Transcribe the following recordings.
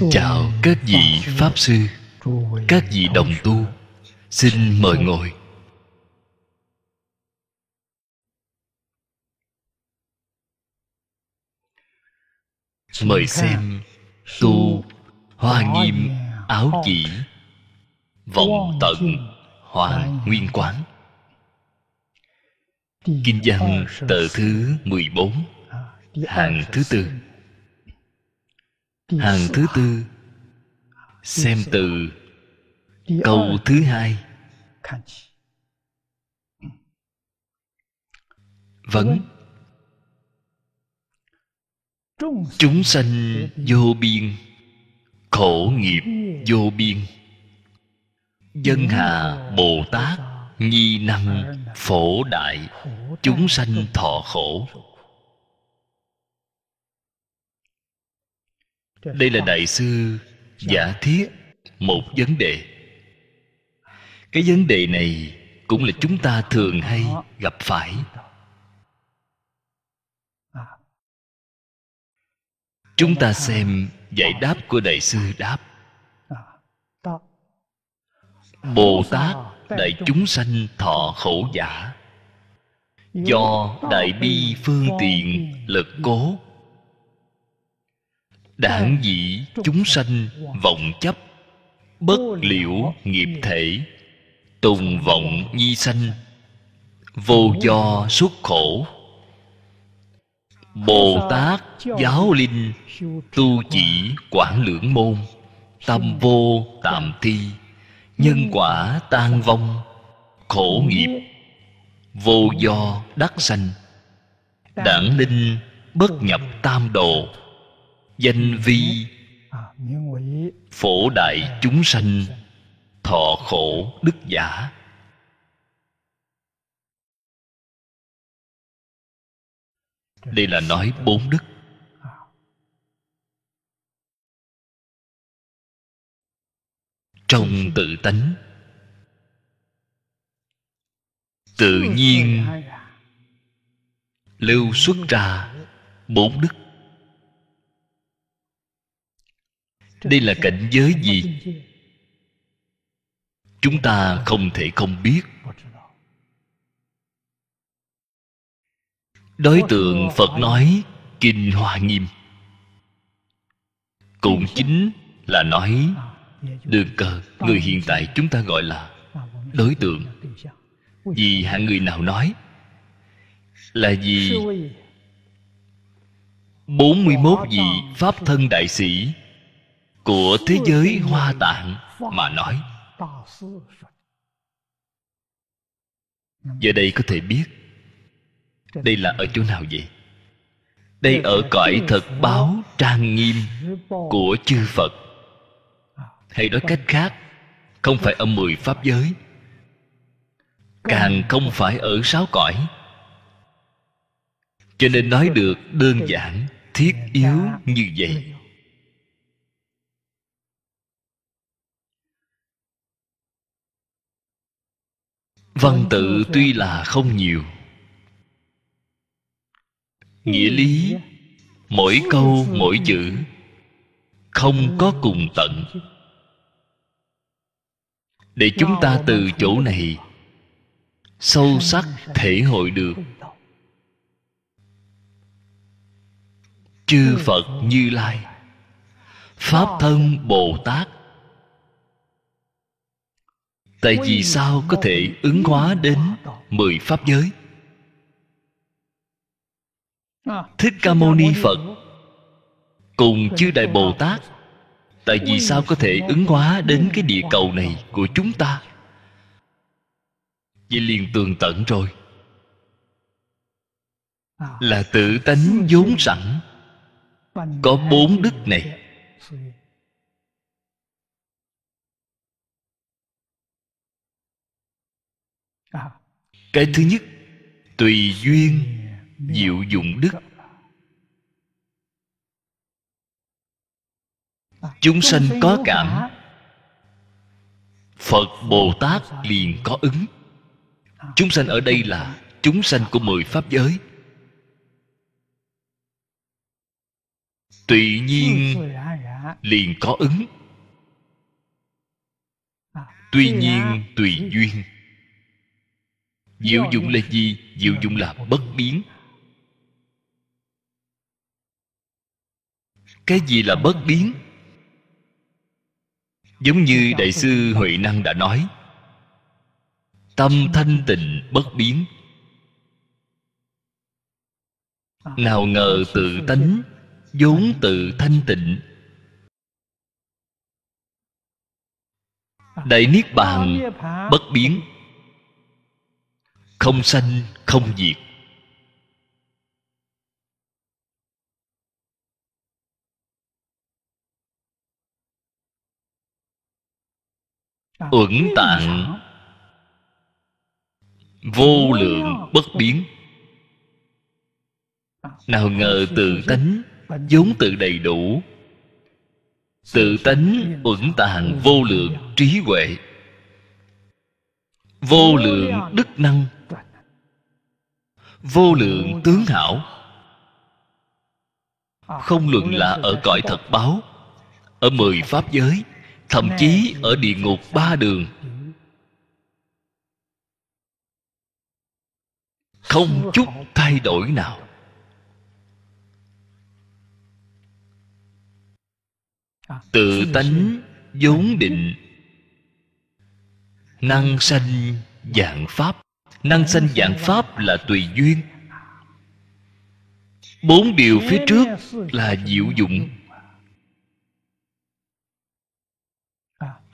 Xin chào các vị Pháp Sư Các vị đồng tu Xin mời ngồi Mời xem Tu Hoa nghiêm áo chỉ Vọng tận Hoàng nguyên quán Kinh văn tờ thứ 14 Hàng thứ tư hàng thứ tư xem từ câu thứ hai vẫn chúng sanh vô biên khổ nghiệp vô biên dân hà bồ tát nghi năng phổ đại chúng sanh thọ khổ đây là đại sư giả thiết một vấn đề cái vấn đề này cũng là chúng ta thường hay gặp phải chúng ta xem giải đáp của đại sư đáp bồ tát đại chúng sanh thọ khổ giả do đại bi phương tiện lực cố đảng dĩ chúng sanh vọng chấp bất liễu nghiệp thể tùng vọng nhi sanh vô do xuất khổ bồ tát giáo linh tu chỉ quản lưỡng môn tâm vô tạm thi nhân quả tan vong khổ nghiệp vô do đắc sanh đảng linh bất nhập tam đồ danh vi phổ đại chúng sanh thọ khổ đức giả đây là nói bốn đức trong tự tánh tự nhiên lưu xuất ra bốn đức đây là cảnh giới gì chúng ta không thể không biết đối tượng phật nói kinh hoa nghiêm cũng chính là nói đường cờ người hiện tại chúng ta gọi là đối tượng vì hạng người nào nói là vì 41 vị Pháp thân đại sĩ của thế giới hoa tạng mà nói giờ đây có thể biết đây là ở chỗ nào vậy đây ở cõi thật báo trang nghiêm của chư phật à, hay nói cách khác không phải ở mười pháp giới càng không phải ở sáu cõi cho nên nói được đơn giản thiết yếu như vậy văn vâng, vâng, tự vâng, tuy là không nhiều nghĩa lý mỗi câu mỗi chữ không có cùng tận để chúng ta từ chỗ này sâu sắc thể hội được chư phật như lai pháp thân bồ tát tại vì sao có thể ứng hóa đến mười pháp giới à, thích ca mâu ni phật cùng chư đại bồ tát tại vì sao có thể ứng hóa đến cái địa cầu này của chúng ta vậy liền tường tận rồi à, là tự tánh vốn sẵn có bốn đức này cái thứ nhất tùy duyên diệu dụng đức chúng sanh có cảm phật bồ tát liền có ứng chúng sanh ở đây là chúng sanh của mười pháp giới tự nhiên liền có ứng tuy nhiên tùy duyên diệu dụng là gì diệu dụng là bất biến cái gì là bất biến giống như đại sư huệ năng đã nói tâm thanh tịnh bất biến nào ngờ tự tánh vốn tự thanh tịnh đại niết bàn bất biến không sanh không diệt ẩn tạng vô lượng bất biến nào ngờ tự tánh vốn tự đầy đủ tự tánh ẩn tạng vô lượng trí huệ vô lượng đức năng vô lượng tướng hảo không luận là ở cõi thật báo ở mười pháp giới thậm chí ở địa ngục ba đường không chút thay đổi nào tự tánh vốn định năng sanh dạng pháp năng sanh dạng pháp là tùy duyên bốn điều phía trước là diệu dụng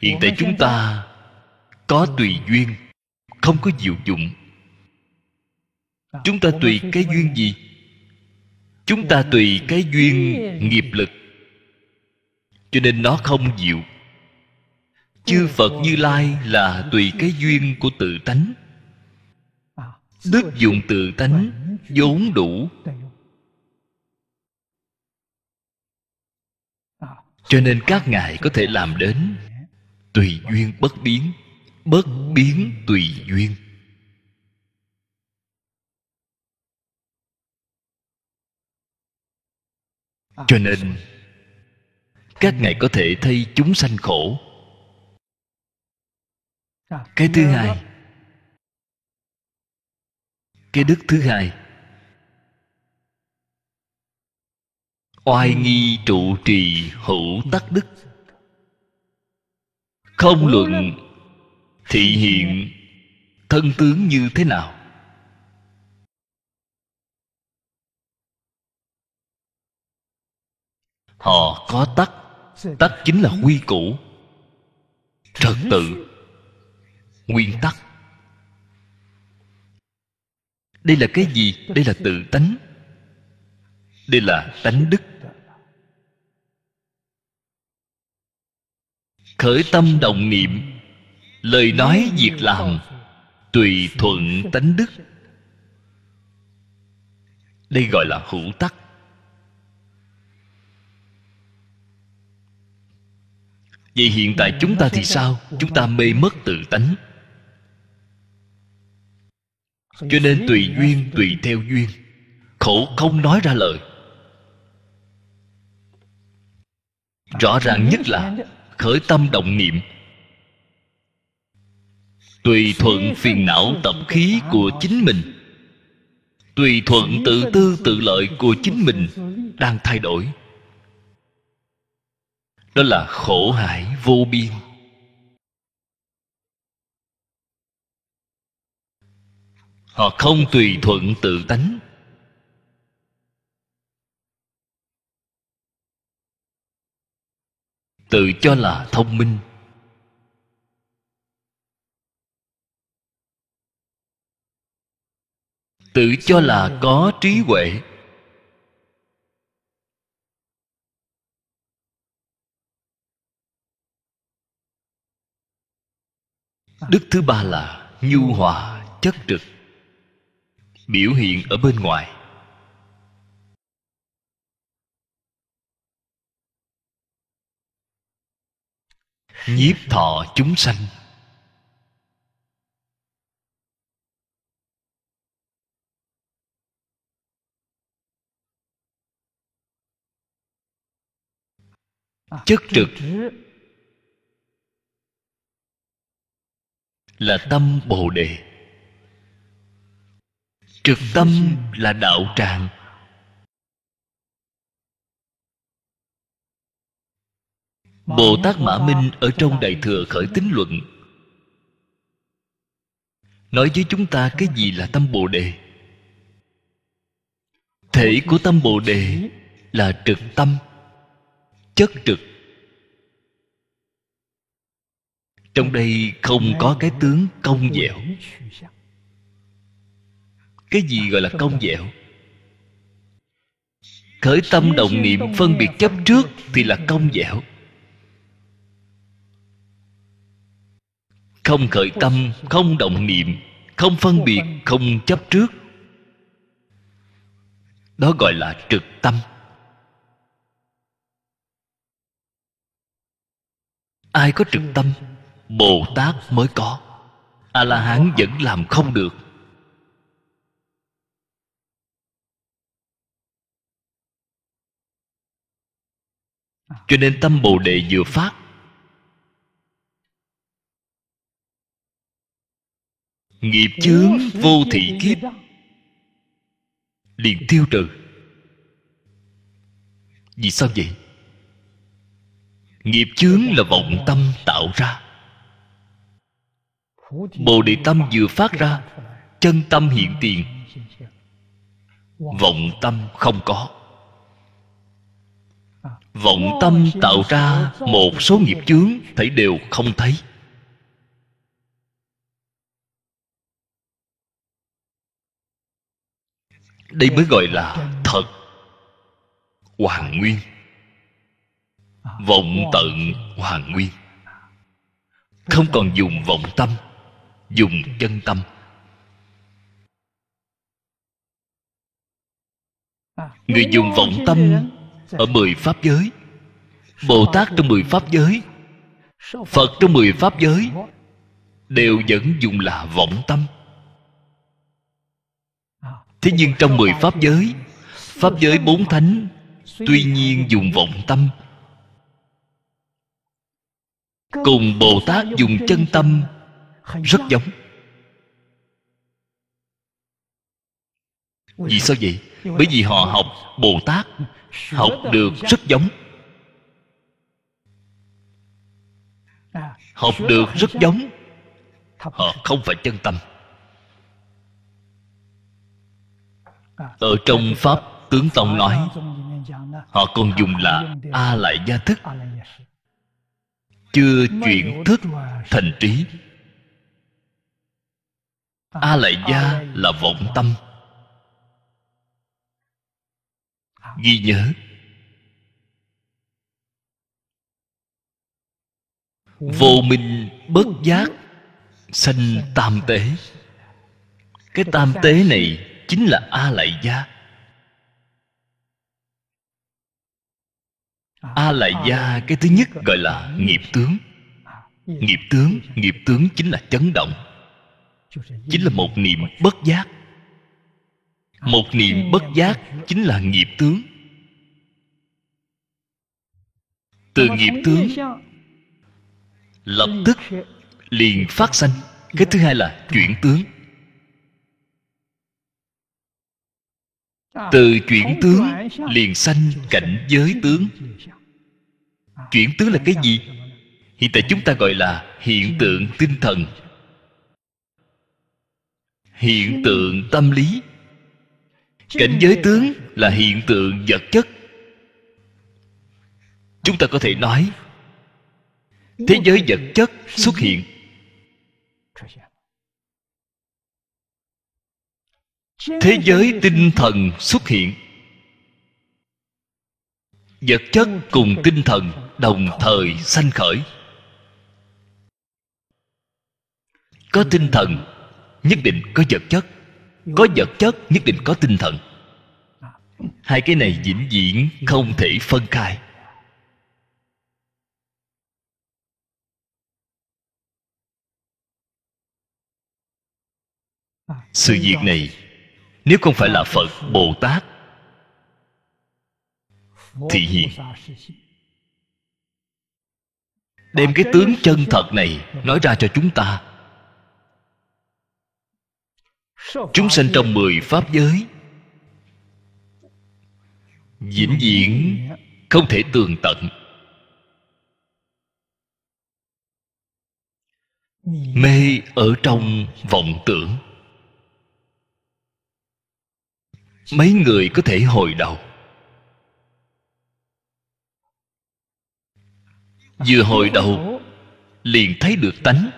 hiện tại chúng ta có tùy duyên không có diệu dụng chúng ta tùy cái duyên gì chúng ta tùy cái duyên nghiệp lực cho nên nó không diệu chư phật như lai là tùy cái duyên của tự tánh đức dụng tự tánh vốn đủ cho nên các ngài có thể làm đến tùy duyên bất biến bất biến tùy duyên cho nên các ngài có thể thay chúng sanh khổ cái thứ hai cái đức thứ hai oai nghi trụ trì hữu tắc đức không luận thị hiện thân tướng như thế nào họ có tắc tắc chính là quy củ trật tự nguyên tắc đây là cái gì đây là tự tánh đây là tánh đức khởi tâm đồng niệm lời nói việc làm tùy thuận tánh đức đây gọi là hữu tắc vậy hiện tại chúng ta thì sao chúng ta mê mất tự tánh cho nên tùy duyên tùy theo duyên khổ không nói ra lời rõ ràng nhất là khởi tâm động niệm tùy thuận phiền não tập khí của chính mình tùy thuận tự tư tự lợi của chính mình đang thay đổi đó là khổ hải vô biên họ không tùy thuận tự tánh tự cho là thông minh tự cho là có trí huệ đức thứ ba là nhu hòa chất trực biểu hiện ở bên ngoài nhiếp thọ chúng sanh chất trực là tâm bồ đề trực tâm là đạo tràng bồ tát mã minh ở trong đại thừa khởi tính luận nói với chúng ta cái gì là tâm bồ đề thể của tâm bồ đề là trực tâm chất trực trong đây không có cái tướng công dẻo cái gì gọi là công dẻo khởi tâm động niệm phân biệt chấp trước thì là công dẻo không khởi tâm không động niệm không phân biệt không chấp trước đó gọi là trực tâm ai có trực tâm bồ tát mới có a la hán vẫn làm không được cho nên tâm bồ đề vừa phát nghiệp chướng vô thị kiếp liền tiêu trừ vì sao vậy nghiệp chướng là vọng tâm tạo ra bồ đề tâm vừa phát ra chân tâm hiện tiền vọng tâm không có vọng tâm tạo ra một số nghiệp chướng thấy đều không thấy đây mới gọi là thật hoàn nguyên vọng tận hoàn nguyên không còn dùng vọng tâm dùng chân tâm người dùng vọng tâm ở mười pháp giới bồ tát trong mười pháp giới phật trong mười pháp giới đều vẫn dùng là vọng tâm thế nhưng trong mười pháp giới pháp giới bốn thánh tuy nhiên dùng vọng tâm cùng bồ tát dùng chân tâm rất giống vì sao vậy bởi vì họ học bồ tát học được rất giống học được rất giống họ không phải chân tâm ở trong pháp tướng tông nói họ còn dùng là a lại gia thức chưa chuyển thức thành trí a lại gia là vọng tâm ghi nhớ vô minh bất giác sanh tam tế cái tam tế này chính là a lại gia a lại gia cái thứ nhất gọi là nghiệp tướng nghiệp tướng nghiệp tướng chính là chấn động chính là một niệm bất giác một niệm bất giác chính là nghiệp tướng từ nghiệp tướng lập tức liền phát sanh cái thứ hai là chuyển tướng từ chuyển tướng liền sanh cảnh giới tướng à, chuyển tướng là cái gì hiện tại chúng ta gọi là hiện tượng tinh thần hiện tượng tâm lý cảnh giới tướng là hiện tượng vật chất chúng ta có thể nói thế giới vật chất xuất hiện thế giới tinh thần xuất hiện vật chất cùng tinh thần đồng thời sanh khởi có tinh thần nhất định có vật chất có vật chất nhất định có tinh thần Hai cái này vĩnh viễn không thể phân khai Sự việc này Nếu không phải là Phật, Bồ Tát thì hiện Đem cái tướng chân thật này Nói ra cho chúng ta chúng sanh trong mười pháp giới vĩnh viễn không thể tường tận mê ở trong vọng tưởng mấy người có thể hồi đầu vừa hồi đầu liền thấy được tánh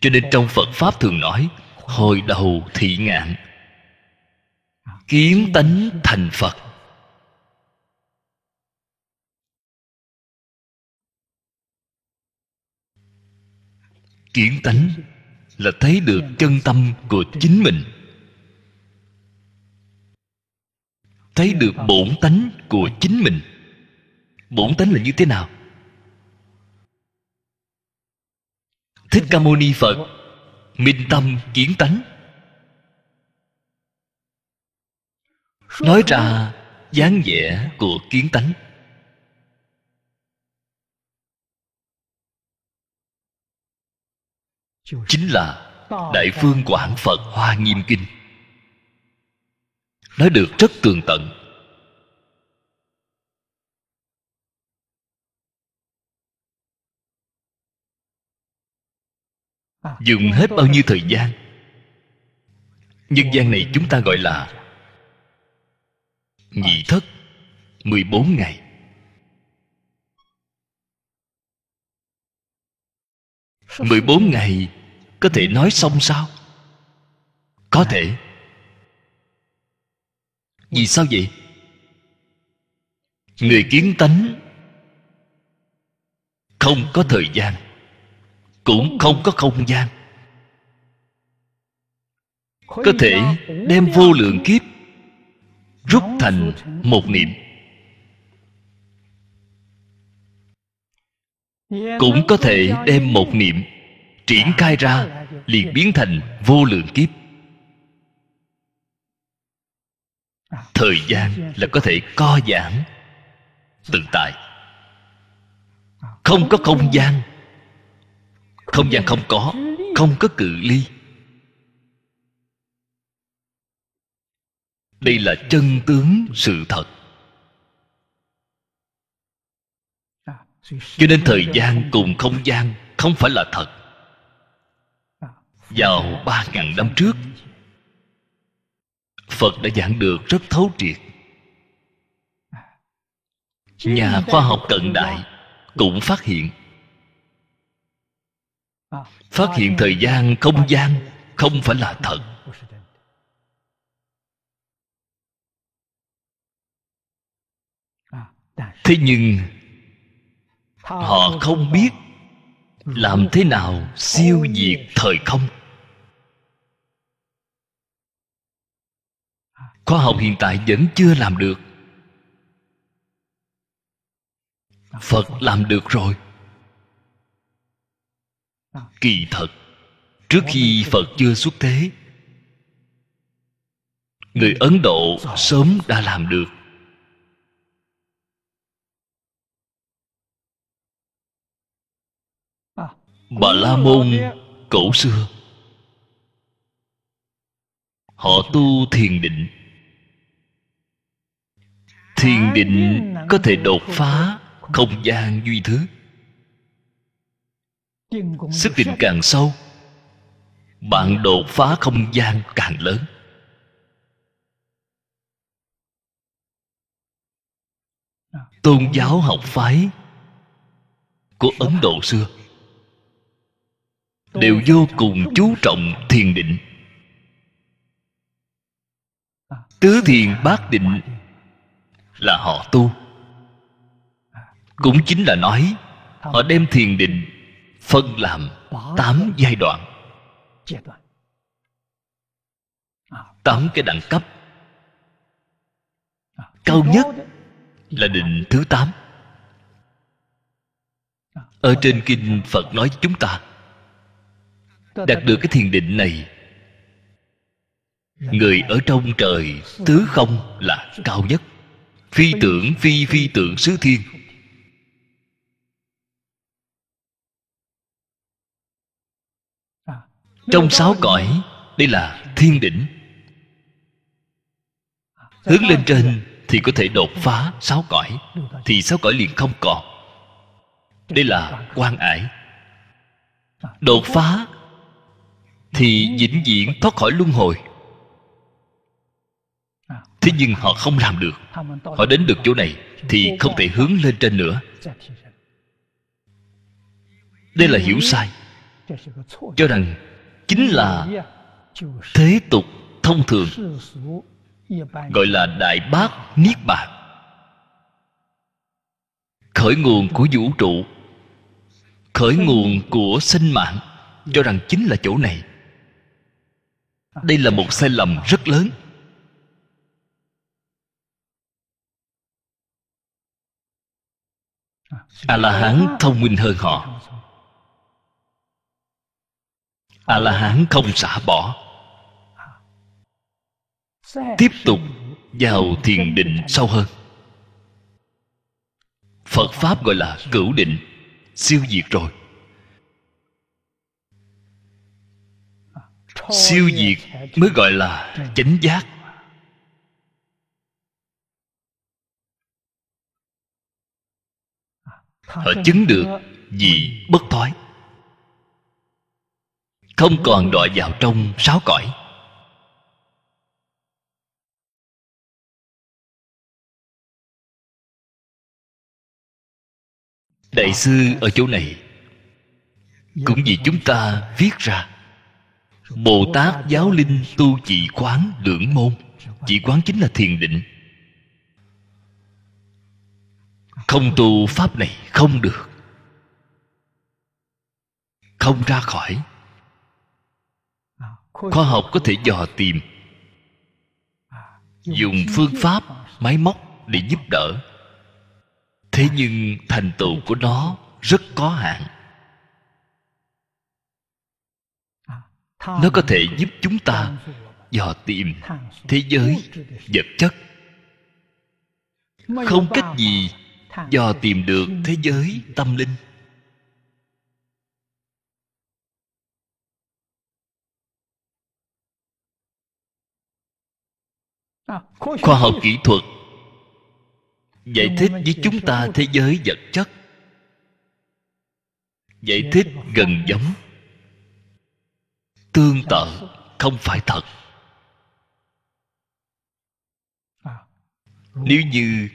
cho nên trong phật pháp thường nói hồi đầu thị ngạn kiến tánh thành phật kiến tánh là thấy được chân tâm của chính mình thấy được bổn tánh của chính mình bổn tánh là như thế nào thích ca mâu ni phật minh tâm kiến tánh nói ra dáng vẻ của kiến tánh chính là đại phương quảng phật hoa nghiêm kinh nói được rất tường tận dùng hết bao nhiêu thời gian nhân gian này chúng ta gọi là nhị thất 14 ngày mười bốn ngày có thể nói xong sao có thể vì sao vậy người kiến tánh không có thời gian cũng không có không gian có thể đem vô lượng kiếp rút thành một niệm cũng có thể đem một niệm triển khai ra liền biến thành vô lượng kiếp thời gian là có thể co giãn tự tại không có không gian không gian không có Không có cự ly Đây là chân tướng sự thật Cho nên thời gian cùng không gian Không phải là thật Vào ba ngàn năm trước Phật đã giảng được rất thấu triệt Nhà khoa học cận đại Cũng phát hiện phát hiện thời gian không gian không phải là thật thế nhưng họ không biết làm thế nào siêu diệt thời không khoa học hiện tại vẫn chưa làm được phật làm được rồi kỳ thật trước khi phật chưa xuất thế người ấn độ sớm đã làm được bà la môn cổ xưa họ tu thiền định thiền định có thể đột phá không gian duy thứ sức định càng sâu bạn dạ. đột phá không gian càng lớn dạ. tôn giáo học phái của dạ. ấn độ xưa đều vô cùng chú trọng thiền định tứ thiền bát định là họ tu cũng chính là nói họ đem thiền định phân làm tám giai đoạn tám cái đẳng cấp cao nhất là định thứ tám ở trên kinh phật nói chúng ta đạt được cái thiền định này người ở trong trời tứ không là cao nhất phi tưởng phi phi tưởng xứ thiên trong sáu cõi đây là thiên đỉnh hướng lên trên thì có thể đột phá sáu cõi thì sáu cõi liền không còn đây là quan ải đột phá thì vĩnh viễn thoát khỏi luân hồi thế nhưng họ không làm được họ đến được chỗ này thì không thể hướng lên trên nữa đây là hiểu sai cho rằng chính là thế tục thông thường gọi là đại bác niết bàn khởi nguồn của vũ trụ khởi nguồn của sinh mạng cho rằng chính là chỗ này đây là một sai lầm rất lớn a la hán thông minh hơn họ a la hán không xả bỏ tiếp tục vào thiền định sâu hơn phật pháp gọi là cửu định siêu diệt rồi siêu diệt mới gọi là chánh giác họ chứng được gì bất thoái không còn đọa vào trong sáu cõi đại sư ở chỗ này cũng vì chúng ta viết ra bồ tát giáo linh tu chỉ quán lưỡng môn chỉ quán chính là thiền định không tu pháp này không được không ra khỏi khoa học có thể dò tìm dùng phương pháp máy móc để giúp đỡ thế nhưng thành tựu của nó rất có hạn nó có thể giúp chúng ta dò tìm thế giới vật chất không cách gì dò tìm được thế giới tâm linh À, khoa học kỹ thuật giải thích với chúng ta thế giới vật chất giải thích gần giống tương tự không phải thật à, nếu như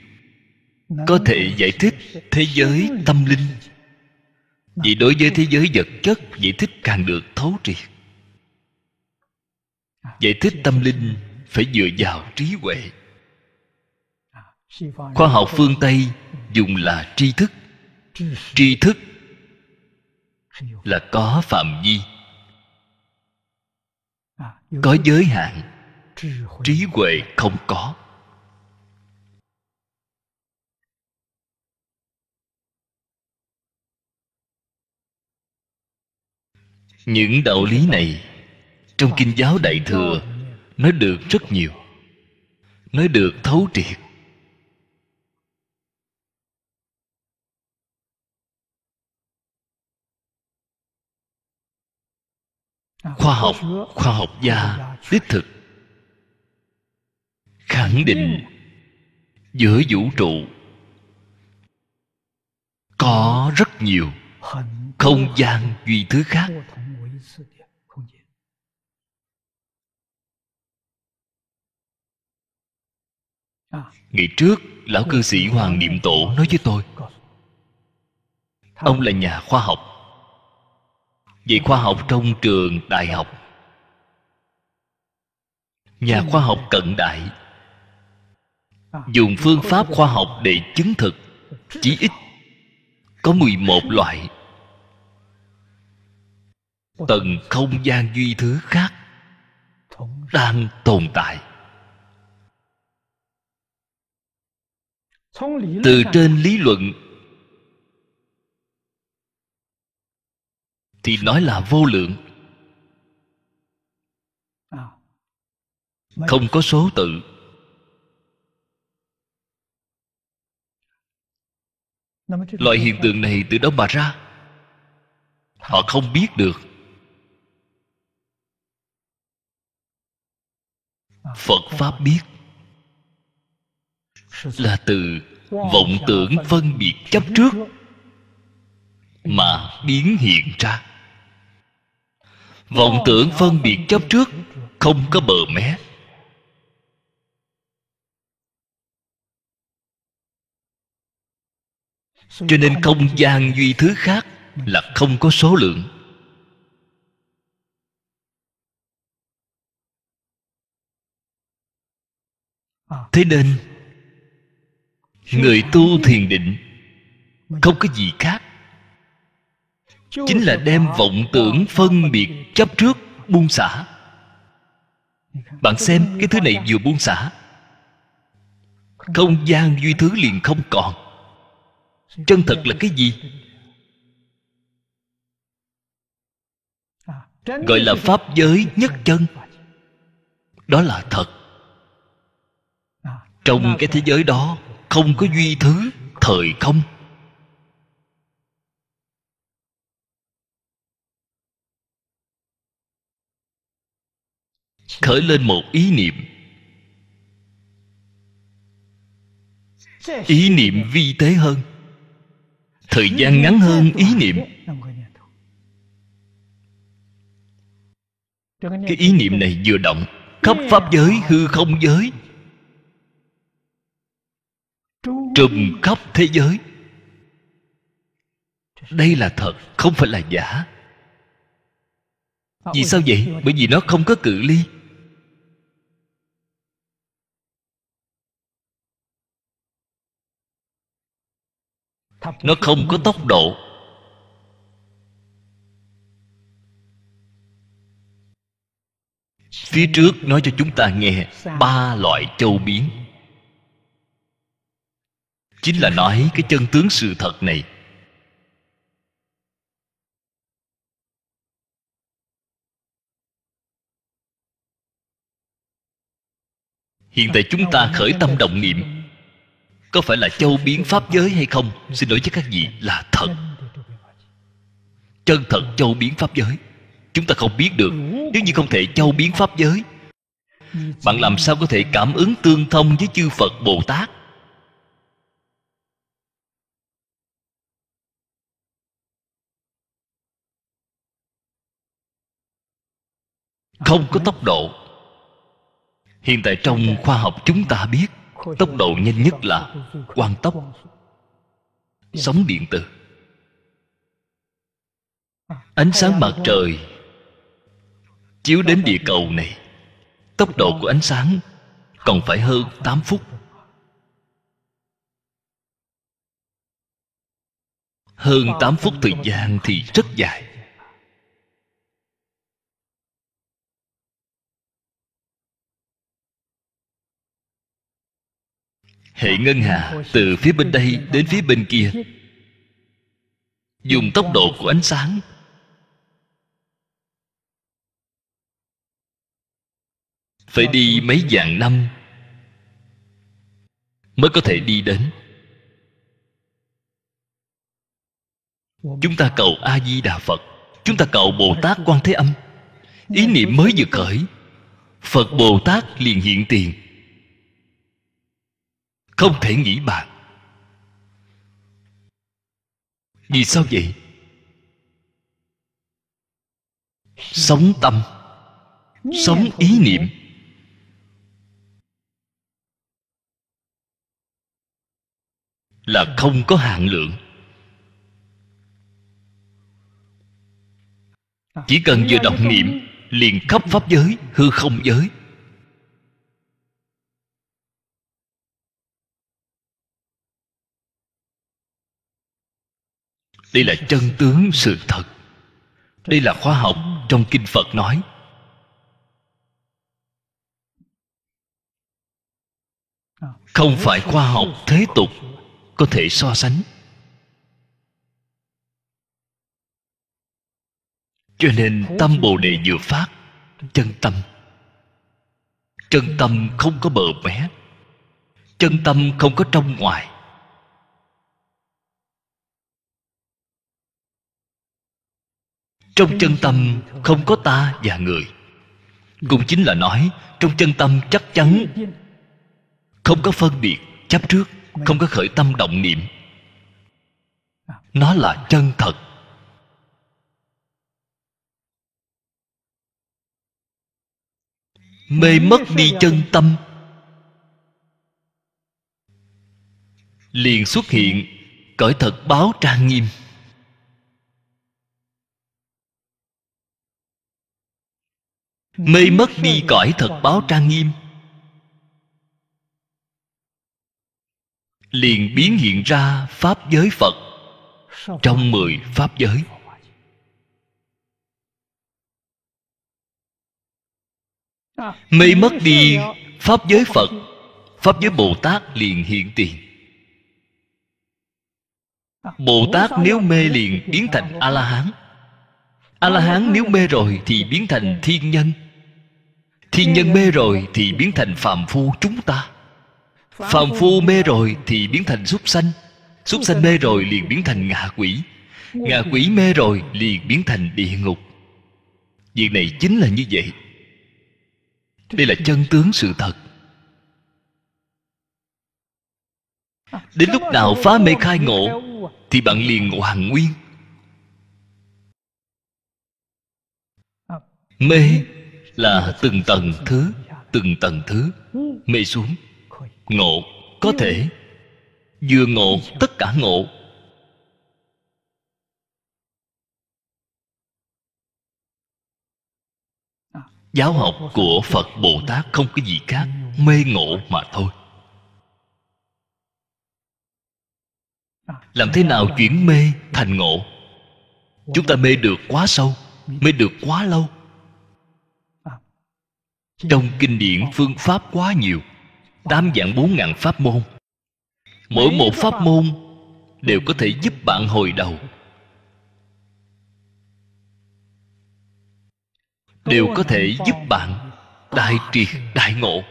có thể giải thích thế giới tâm linh vì đối với thế giới vật chất giải thích càng được thấu triệt à, giải thích tâm linh phải dựa vào trí huệ khoa học phương tây dùng là tri thức tri thức là có phạm vi có giới hạn trí huệ không có những đạo lý này trong kinh giáo đại thừa nói được rất nhiều nói được thấu triệt khoa học khoa học gia đích thực khẳng định giữa vũ trụ có rất nhiều không gian duy thứ khác ngày trước lão cư sĩ hoàng niệm tổ nói với tôi ông là nhà khoa học về khoa học trong trường đại học nhà khoa học cận đại dùng phương pháp khoa học để chứng thực chỉ ít có 11 loại tầng không gian duy thứ khác đang tồn tại từ trên lý luận thì nói là vô lượng à. không có số tự loại hiện tượng này từ đâu mà ra họ không biết được à, phật pháp biết là từ vọng tưởng phân biệt chấp trước mà biến hiện ra vọng tưởng phân biệt chấp trước không có bờ mé cho nên không gian duy thứ khác là không có số lượng thế nên người tu thiền định không có gì khác chính là đem vọng tưởng phân biệt chấp trước buông xả bạn xem cái thứ này vừa buông xả không gian duy thứ liền không còn chân thật là cái gì gọi là pháp giới nhất chân đó là thật trong cái thế giới đó không có duy thứ thời không khởi lên một ý niệm ý niệm vi tế hơn thời gian ngắn hơn ý niệm cái ý niệm này vừa động khắp pháp giới hư không giới trùm khắp thế giới đây là thật không phải là giả vì sao vậy bởi vì nó không có cự ly nó không có tốc độ phía trước nói cho chúng ta nghe ba loại châu biến chính là nói cái chân tướng sự thật này hiện tại chúng ta khởi tâm động niệm có phải là châu biến pháp giới hay không xin lỗi với các vị là thật chân thật châu biến pháp giới chúng ta không biết được nếu như không thể châu biến pháp giới bạn làm sao có thể cảm ứng tương thông với chư phật bồ tát không có tốc độ hiện tại trong khoa học chúng ta biết tốc độ nhanh nhất là quang tốc sóng điện tử ánh sáng mặt trời chiếu đến địa cầu này tốc độ của ánh sáng còn phải hơn 8 phút hơn 8 phút thời gian thì rất dài hệ ngân hà từ phía bên đây đến phía bên kia dùng tốc độ của ánh sáng phải đi mấy vạn năm mới có thể đi đến chúng ta cầu a di đà phật chúng ta cầu bồ tát quan thế âm ý niệm mới vừa khởi phật bồ tát liền hiện tiền không thể nghĩ bàn Vì sao vậy? Sống tâm Sống ý niệm Là không có hạn lượng Chỉ cần vừa đọc niệm Liền khắp pháp giới Hư không giới đây là chân tướng sự thật đây là khoa học trong kinh phật nói không phải khoa học thế tục có thể so sánh cho nên tâm bồ đề vừa phát chân tâm chân tâm không có bờ mé chân tâm không có trong ngoài trong chân tâm không có ta và người cũng chính là nói trong chân tâm chắc chắn không có phân biệt chấp trước không có khởi tâm động niệm nó là chân thật mê mất đi chân tâm liền xuất hiện cõi thật báo trang nghiêm mê mất đi cõi thật báo trang nghiêm liền biến hiện ra pháp giới phật trong mười pháp giới mê mất đi pháp giới phật pháp giới bồ tát liền hiện tiền bồ tát nếu mê liền biến thành a la hán a la hán nếu mê rồi thì biến thành thiên nhân Thiên nhân ờ, mê rồi thì biến thành phàm phu chúng ta Phàm phu mê rồi thì biến thành súc sanh Súc sanh mê rồi liền biến thành ngạ quỷ Ngạ quỷ mê rồi liền biến thành địa ngục Việc này chính là như vậy Đây là chân tướng sự thật à, Đến lúc nào phá mê khai ngộ Thì bạn liền hoàn nguyên à. Mê là từng tầng thứ từng tầng thứ mê xuống ngộ có thể vừa ngộ tất cả ngộ giáo học của phật bồ tát không có gì khác mê ngộ mà thôi làm thế nào chuyển mê thành ngộ chúng ta mê được quá sâu mê được quá lâu trong kinh điển phương pháp quá nhiều tám dạng bốn ngàn pháp môn mỗi một pháp môn đều có thể giúp bạn hồi đầu đều có thể giúp bạn đại triệt đại ngộ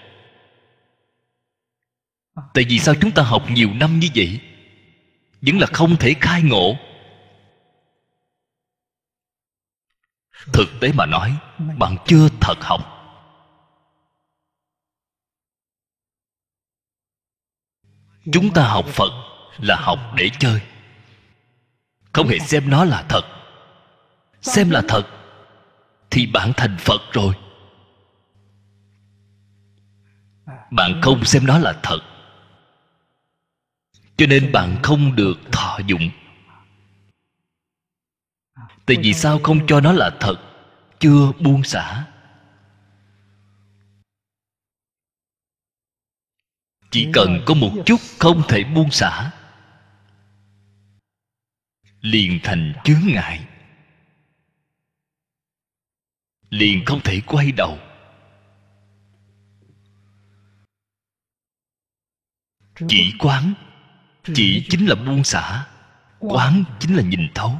tại vì sao chúng ta học nhiều năm như vậy vẫn là không thể khai ngộ thực tế mà nói bạn chưa thật học chúng ta học phật là học để chơi không hề xem nó là thật xem là thật thì bạn thành phật rồi bạn không xem nó là thật cho nên bạn không được thọ dụng tại vì sao không cho nó là thật chưa buông xả chỉ cần có một chút không thể buông xả liền thành chướng ngại liền không thể quay đầu chỉ quán chỉ chính là buông xả quán chính là nhìn thấu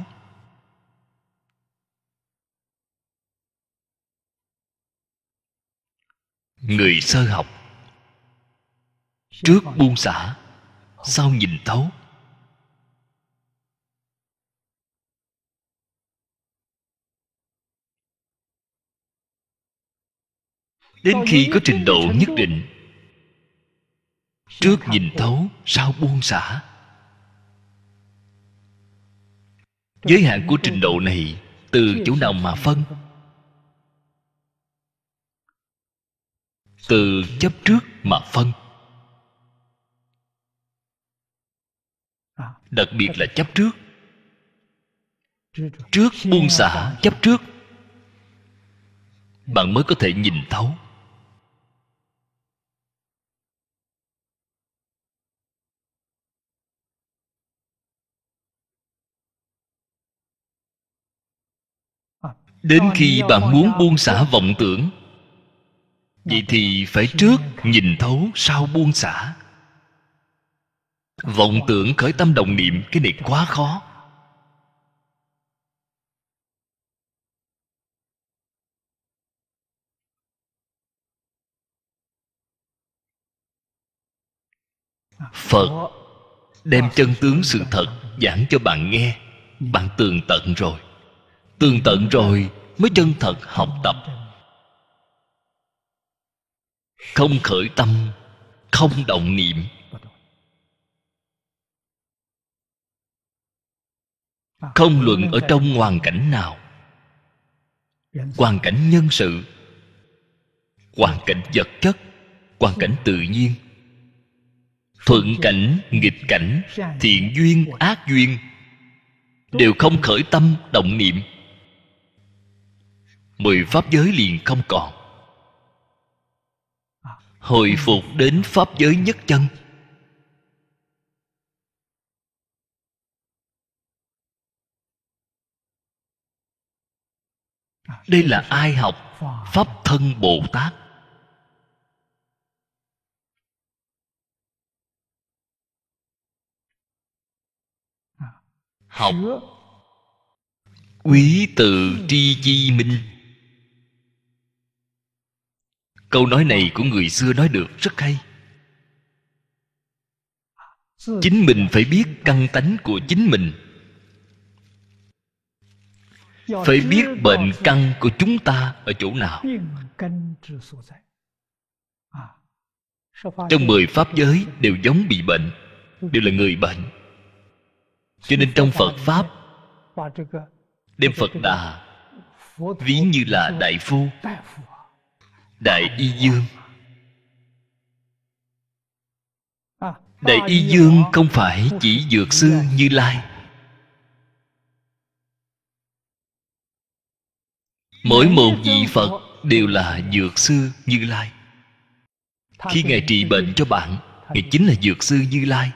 người sơ học trước buông xả sau nhìn thấu đến khi có trình độ nhất định trước nhìn thấu sau buông xả giới hạn của trình độ này từ chỗ nào mà phân từ chấp trước mà phân đặc biệt là chấp trước trước buông xả chấp trước bạn mới có thể nhìn thấu đến khi bạn muốn buông xả vọng tưởng vậy thì phải trước nhìn thấu sau buông xả vọng tưởng khởi tâm đồng niệm cái này quá khó phật đem chân tướng sự thật giảng cho bạn nghe bạn tường tận rồi tường tận rồi mới chân thật học tập không khởi tâm không động niệm không luận ở trong hoàn cảnh nào hoàn cảnh nhân sự hoàn cảnh vật chất hoàn cảnh tự nhiên thuận cảnh nghịch cảnh thiện duyên ác duyên đều không khởi tâm động niệm mười pháp giới liền không còn hồi phục đến pháp giới nhất chân đây là ai học pháp thân bồ tát học quý từ tri chi minh câu nói này của người xưa nói được rất hay chính mình phải biết căn tánh của chính mình phải biết bệnh căn của chúng ta ở chỗ nào à, trong mười pháp giới đều giống bị bệnh đều là người bệnh cho nên trong phật pháp đem phật đà ví như là đại phu đại y dương à, đại y dương không phải chỉ dược sư như lai Mỗi một vị Phật đều là dược sư Như Lai Khi Ngài trị bệnh cho bạn Ngài chính là dược sư Như Lai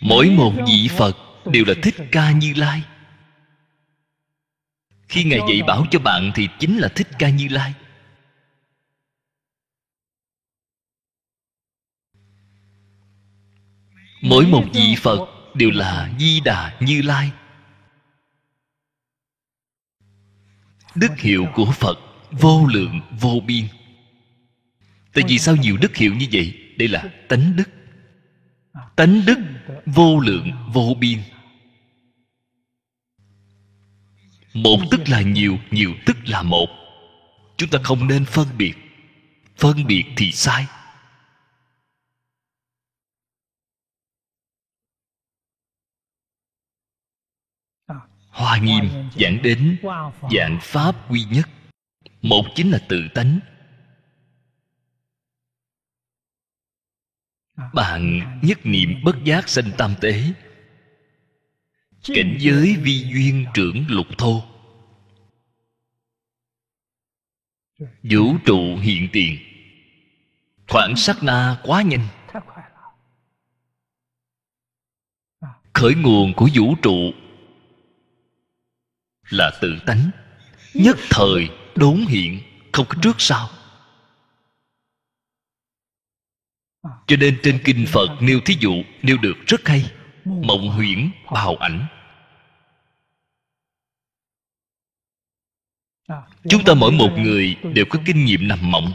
Mỗi một vị Phật đều là Thích Ca Như Lai Khi Ngài dạy bảo cho bạn thì chính là Thích Ca Như Lai Mỗi một vị Phật đều là di đà như lai đức hiệu của phật vô lượng vô biên tại vì sao nhiều đức hiệu như vậy đây là tánh đức tánh đức vô lượng vô biên một tức là nhiều nhiều tức là một chúng ta không nên phân biệt phân biệt thì sai hoa nghiêm giảng đến dạng pháp quy nhất một chính là tự tánh bạn nhất niệm bất giác sanh tam tế cảnh giới vi duyên trưởng lục thô vũ trụ hiện tiền khoảng sắc na quá nhanh khởi nguồn của vũ trụ là tự tánh nhất thời đốn hiện không có trước sau cho nên trên kinh phật nêu thí dụ nêu được rất hay mộng huyễn bào ảnh chúng ta mỗi một người đều có kinh nghiệm nằm mộng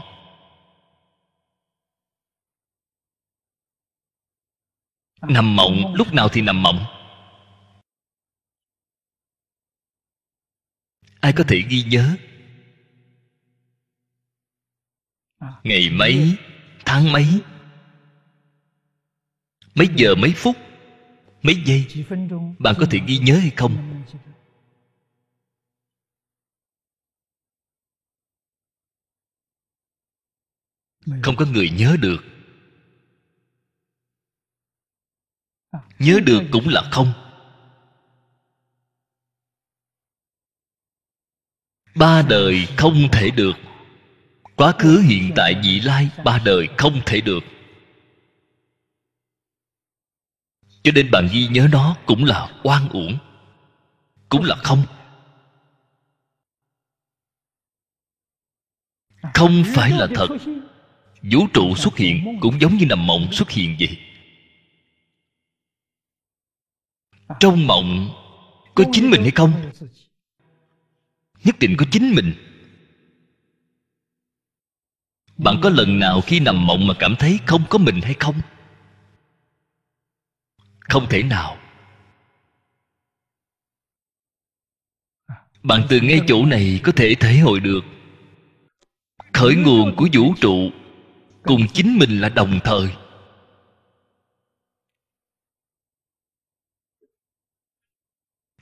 nằm mộng lúc nào thì nằm mộng ai có thể ghi nhớ à. ngày mấy tháng mấy mấy giờ mấy phút mấy giây bạn có thể ghi nhớ hay không không có người nhớ được à. nhớ được cũng là không ba đời không thể được quá khứ hiện tại vị lai ba đời không thể được cho nên bạn ghi nhớ nó cũng là oan uổng cũng là không không phải là thật vũ trụ xuất hiện cũng giống như nằm mộng xuất hiện vậy trong mộng có chính mình hay không nhất định có chính mình bạn có lần nào khi nằm mộng mà cảm thấy không có mình hay không không thể nào bạn từ ngay chỗ này có thể thể hội được khởi nguồn của vũ trụ cùng chính mình là đồng thời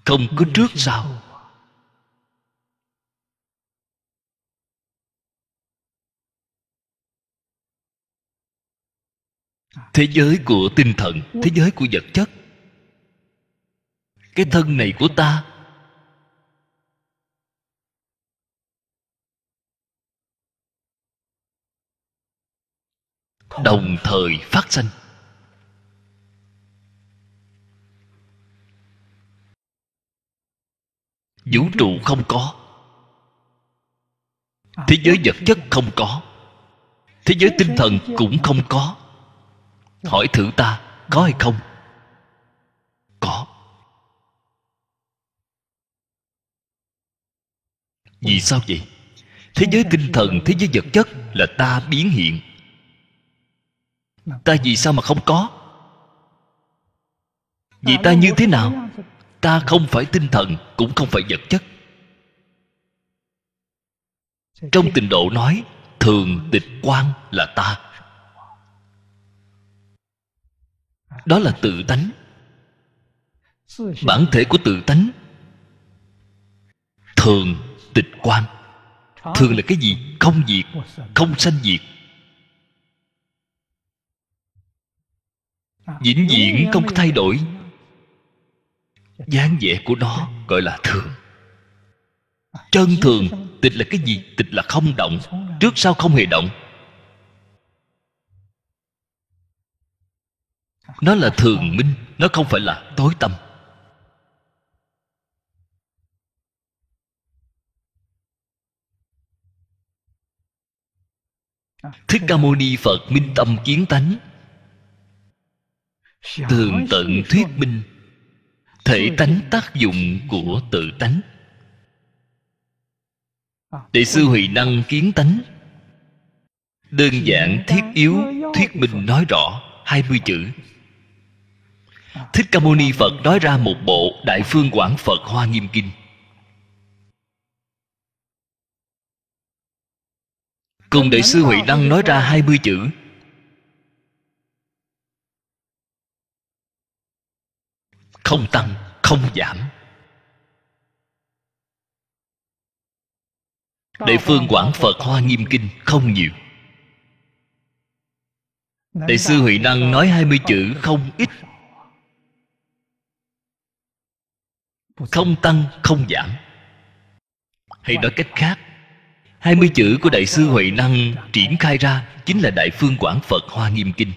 không có trước sau thế giới của tinh thần thế giới của vật chất cái thân này của ta đồng thời phát sinh vũ trụ không có thế giới vật chất không có thế giới tinh thần cũng không có hỏi thử ta có hay không có vì sao vậy thế giới tinh thần thế giới vật chất là ta biến hiện ta vì sao mà không có vì ta như thế nào ta không phải tinh thần cũng không phải vật chất trong tình độ nói thường tịch quan là ta đó là tự tánh bản thể của tự tánh thường tịch quan thường là cái gì không diệt không sanh diệt vĩnh viễn không có thay đổi dáng vẻ của nó gọi là thường chân thường tịch là cái gì tịch là không động trước sau không hề động nó là thường minh nó không phải là tối tâm thích ca mâu ni phật minh tâm kiến tánh tường tận thuyết minh thể tánh tác dụng của tự tánh đệ sư huệ năng kiến tánh đơn giản thiết yếu thuyết minh nói rõ 20 chữ thích ca mâu ni phật nói ra một bộ đại phương quảng phật hoa nghiêm kinh cùng đại sư huệ đăng nói ra 20 chữ không tăng không giảm Đại phương quảng Phật Hoa Nghiêm Kinh không nhiều Đại sư Huệ Năng nói 20 chữ không ít Không tăng không giảm Hay nói cách khác 20 chữ của Đại sư Huệ Năng triển khai ra Chính là Đại Phương Quảng Phật Hoa Nghiêm Kinh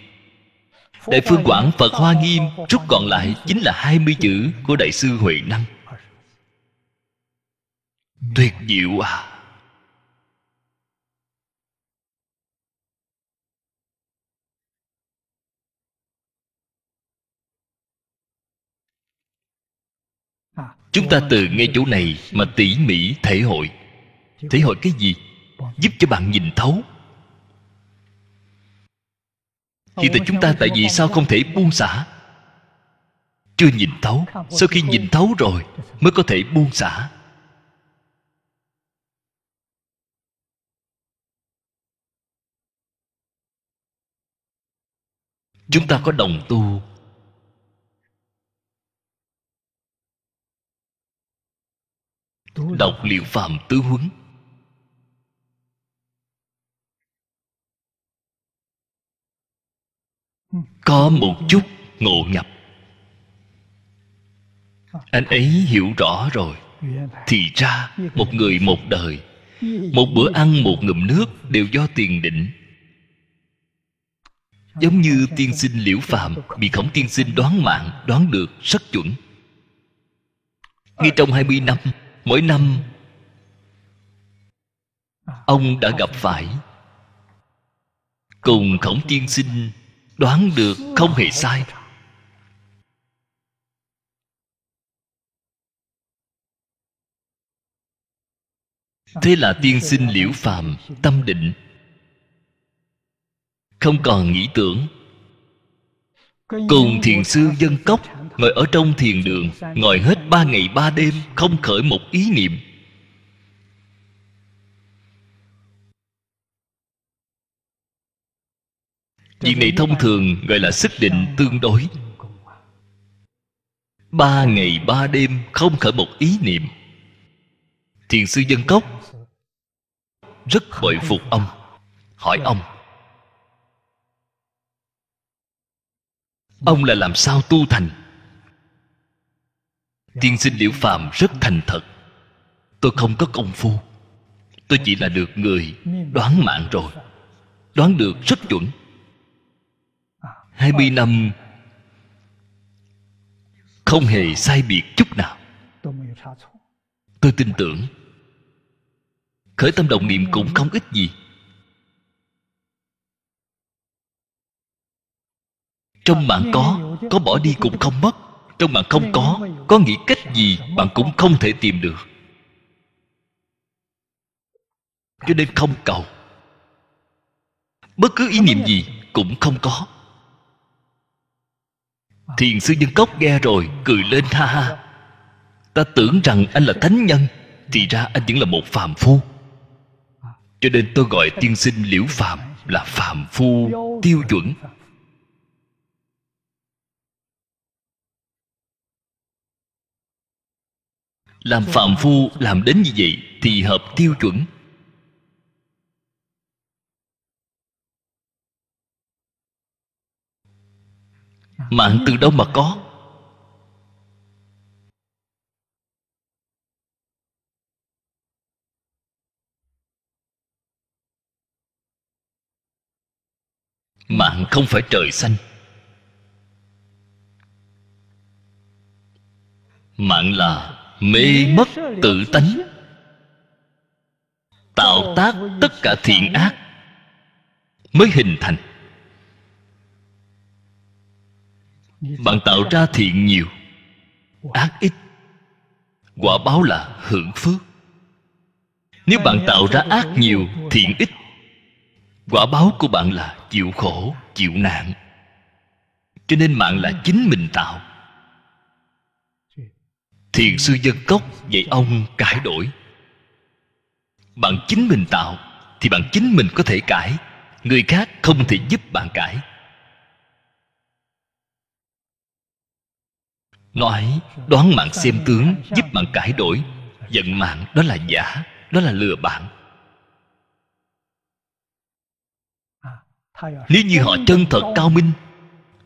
Đại Phương Quảng Phật Hoa Nghiêm Rút còn lại chính là 20 chữ của Đại sư Huệ Năng Tuyệt diệu à chúng ta từ ngay chỗ này mà tỉ mỉ thể hội thể hội cái gì giúp cho bạn nhìn thấu hiện tại chúng ta tại vì sao không thể buông xả chưa nhìn thấu sau khi nhìn thấu rồi mới có thể buông xả chúng ta có đồng tu đọc liệu phạm tứ huấn có một chút ngộ nhập anh ấy hiểu rõ rồi thì ra một người một đời một bữa ăn một ngụm nước đều do tiền định giống như tiên sinh liễu phạm bị khổng tiên sinh đoán mạng đoán được rất chuẩn ngay trong 20 năm mỗi năm ông đã gặp phải cùng khổng tiên sinh đoán được không hề sai thế là tiên sinh liễu phàm tâm định không còn nghĩ tưởng cùng thiền sư dân cốc Ngồi ở trong thiền đường Ngồi hết ba ngày ba đêm Không khởi một ý niệm Việc này thông thường gọi là sức định tương đối Ba ngày ba đêm không khởi một ý niệm Thiền sư dân cốc Rất bội phục ông Hỏi ông Ông là làm sao tu thành tiên sinh liễu phàm rất thành thật tôi không có công phu tôi chỉ là được người đoán mạng rồi đoán được rất chuẩn hai mươi năm không hề sai biệt chút nào tôi tin tưởng khởi tâm động niệm cũng không ít gì trong mạng có có bỏ đi cũng không mất trong bạn không có có nghĩ cách gì bạn cũng không thể tìm được cho nên không cầu bất cứ ý niệm gì cũng không có thiền sư nhân cốc nghe rồi cười lên ha ha ta tưởng rằng anh là thánh nhân thì ra anh vẫn là một phàm phu cho nên tôi gọi tiên sinh liễu phàm là phàm phu tiêu chuẩn làm phạm phu làm đến như vậy thì hợp tiêu chuẩn mạng từ đâu mà có mạng không phải trời xanh mạng là mê mất tự tánh tạo tác tất cả thiện ác mới hình thành bạn tạo ra thiện nhiều ác ít quả báo là hưởng phước nếu bạn tạo ra ác nhiều thiện ít quả báo của bạn là chịu khổ chịu nạn cho nên mạng là chính mình tạo thiền sư dân cốc dạy ông cải đổi bạn chính mình tạo thì bạn chính mình có thể cải người khác không thể giúp bạn cải nói đoán mạng xem tướng giúp bạn cải đổi giận mạng đó là giả đó là lừa bạn nếu như họ chân thật cao minh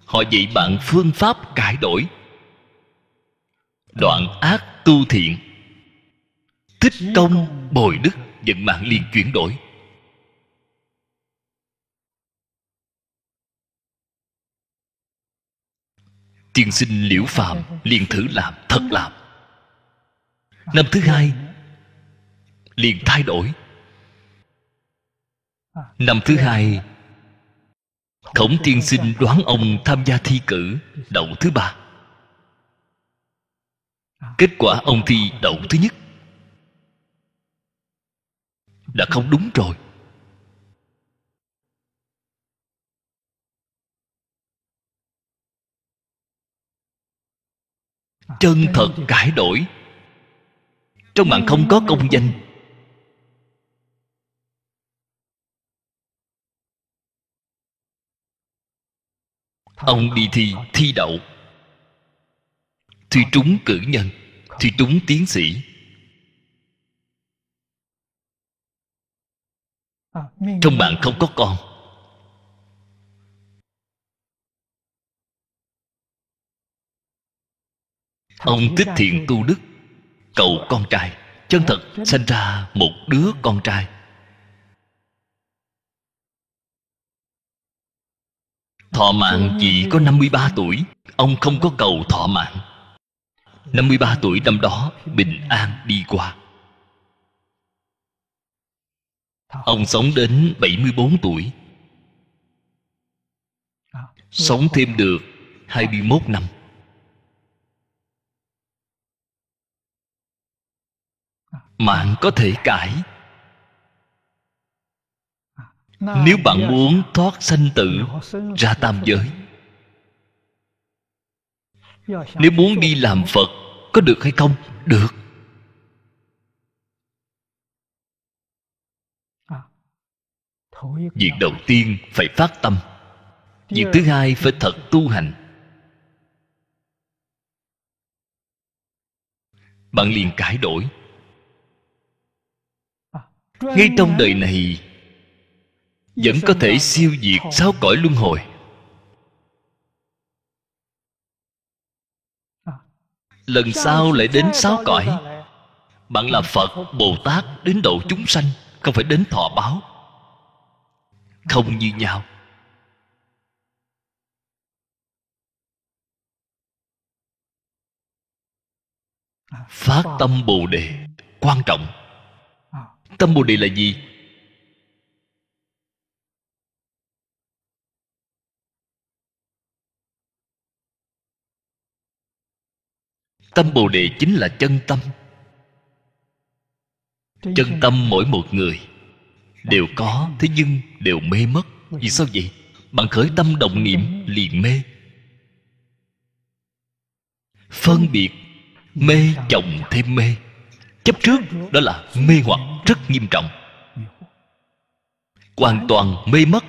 họ dạy bạn phương pháp cải đổi đoạn ác tu thiện tích công bồi đức vận mạng liền chuyển đổi tiên sinh liễu phạm liền thử làm thật làm năm thứ hai liền thay đổi năm thứ hai khổng tiên sinh đoán ông tham gia thi cử đậu thứ ba À. kết quả ông thi đậu thứ nhất đã không đúng rồi à, chân thật cải đổi trong mạng không có công danh ông đi thi thi đậu thi trúng cử nhân thi trúng tiến sĩ à, trong bạn không có con ông tích thiện tu đức cầu con trai chân thật sinh ra một đứa con trai thọ mạng chỉ có 53 tuổi ông không có cầu thọ mạng 53 tuổi năm đó bình an đi qua Ông sống đến 74 tuổi Sống thêm được 21 năm Mạng có thể cải Nếu bạn muốn thoát sanh tử Ra tam giới nếu muốn đi làm phật có được hay không được việc đầu tiên phải phát tâm việc thứ hai phải thật tu hành bạn liền cải đổi ngay trong đời này vẫn có thể siêu diệt sáu cõi luân hồi lần sau lại đến sáu cõi bạn là phật bồ tát đến độ chúng sanh không phải đến thọ báo không như nhau phát tâm bồ đề quan trọng tâm bồ đề là gì tâm bồ đề chính là chân tâm chân tâm mỗi một người đều có thế nhưng đều mê mất vì sao vậy bạn khởi tâm động niệm liền mê phân biệt mê chồng thêm mê chấp trước đó là mê hoặc rất nghiêm trọng hoàn toàn mê mất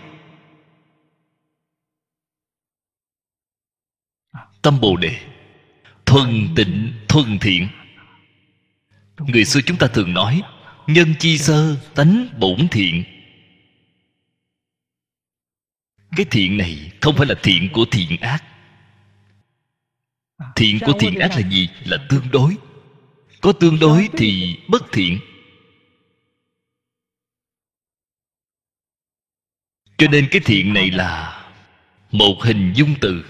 tâm bồ đề thuần tịnh thuần thiện người xưa chúng ta thường nói nhân chi sơ tánh bổn thiện cái thiện này không phải là thiện của thiện ác thiện của thiện ác là gì là tương đối có tương đối thì bất thiện cho nên cái thiện này là một hình dung từ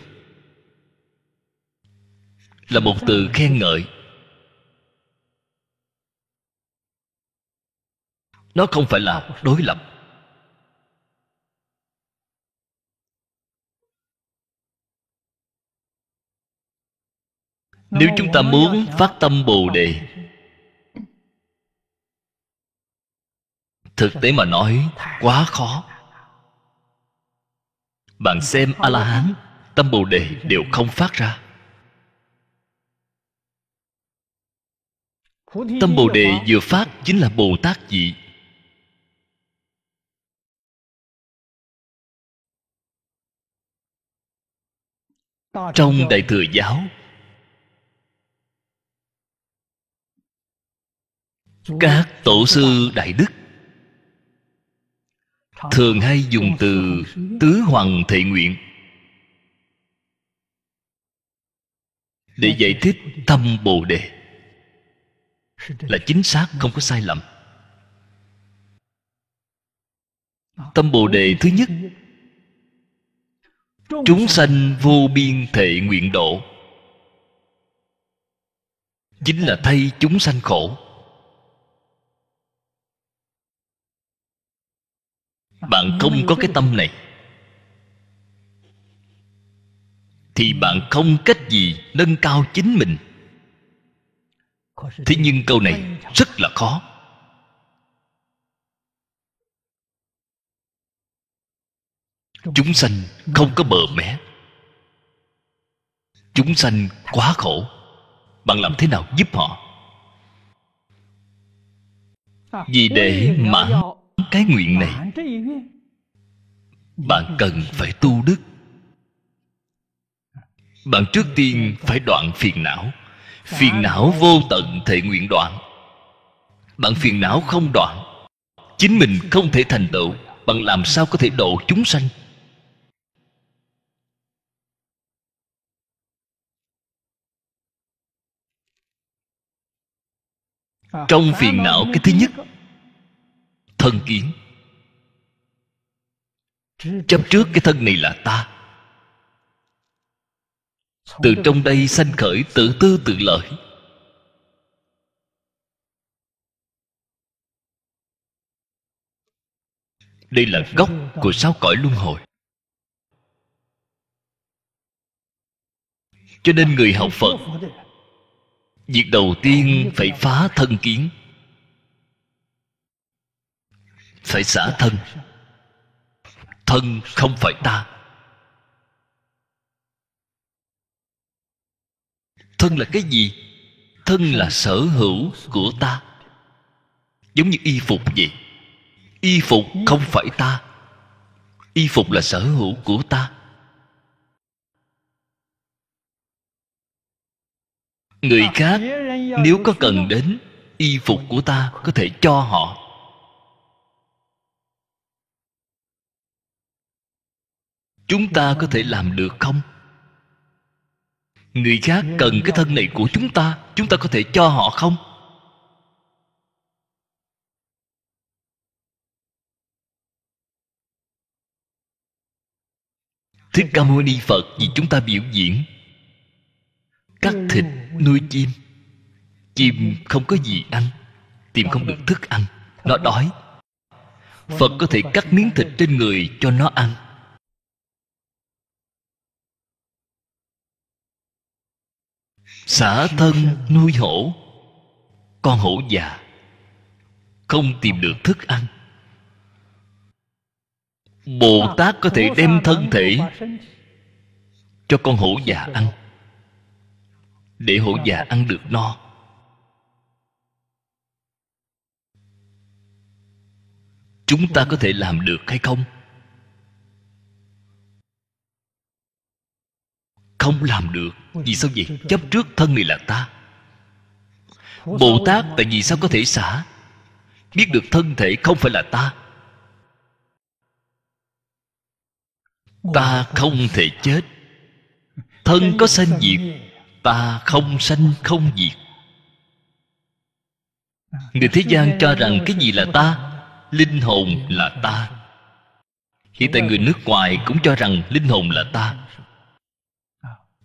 là một từ khen ngợi nó không phải là đối lập nếu chúng ta muốn phát tâm bồ đề thực tế mà nói quá khó bạn xem a la hán tâm bồ đề đều không phát ra tâm bồ đề vừa phát chính là bồ tát dị trong đại thừa giáo các tổ sư đại đức thường hay dùng từ tứ hoàng thệ nguyện để giải thích tâm bồ đề là chính xác không có sai lầm tâm bồ đề thứ nhất chúng sanh vô biên thệ nguyện độ chính là thay chúng sanh khổ bạn không có cái tâm này thì bạn không cách gì nâng cao chính mình thế nhưng câu này rất là khó chúng sanh không có bờ mé chúng sanh quá khổ bạn làm thế nào giúp họ vì để mãn cái nguyện này bạn cần phải tu đức bạn trước tiên phải đoạn phiền não Dạ. Phiền não vô tận thể nguyện đoạn Bạn phiền não không đoạn Chính mình không thể thành tựu Bạn làm sao có thể độ chúng sanh ờ, Trong phiền não cái thứ nhất Thân kiến Chấp trước cái thân này là ta từ trong đây sanh khởi tự tư tự lợi đây là gốc của sáu cõi luân hồi cho nên người học phật việc đầu tiên phải phá thân kiến phải xả dạ, thân dạ. thân không phải ta thân là cái gì thân là sở hữu của ta giống như y phục vậy y phục không phải ta y phục là sở hữu của ta người khác nếu có cần đến y phục của ta có thể cho họ chúng ta có thể làm được không người khác cần cái thân này của chúng ta chúng ta có thể cho họ không thích ca mâu ni phật vì chúng ta biểu diễn cắt thịt nuôi chim chim không có gì ăn tìm không được thức ăn nó đói phật có thể cắt miếng thịt trên người cho nó ăn xả thân nuôi hổ con hổ già không tìm được thức ăn bồ tát có thể đem thân thể cho con hổ già ăn để hổ già ăn được no chúng ta có thể làm được hay không Không làm được Vì sao vậy? Chấp trước thân này là ta Bồ Tát tại vì sao có thể xả Biết được thân thể không phải là ta Ta không thể chết Thân có sanh diệt Ta không sanh không diệt à, Người thế gian cho rằng cái gì là ta Linh hồn là ta Hiện tại người nước ngoài cũng cho rằng linh hồn là ta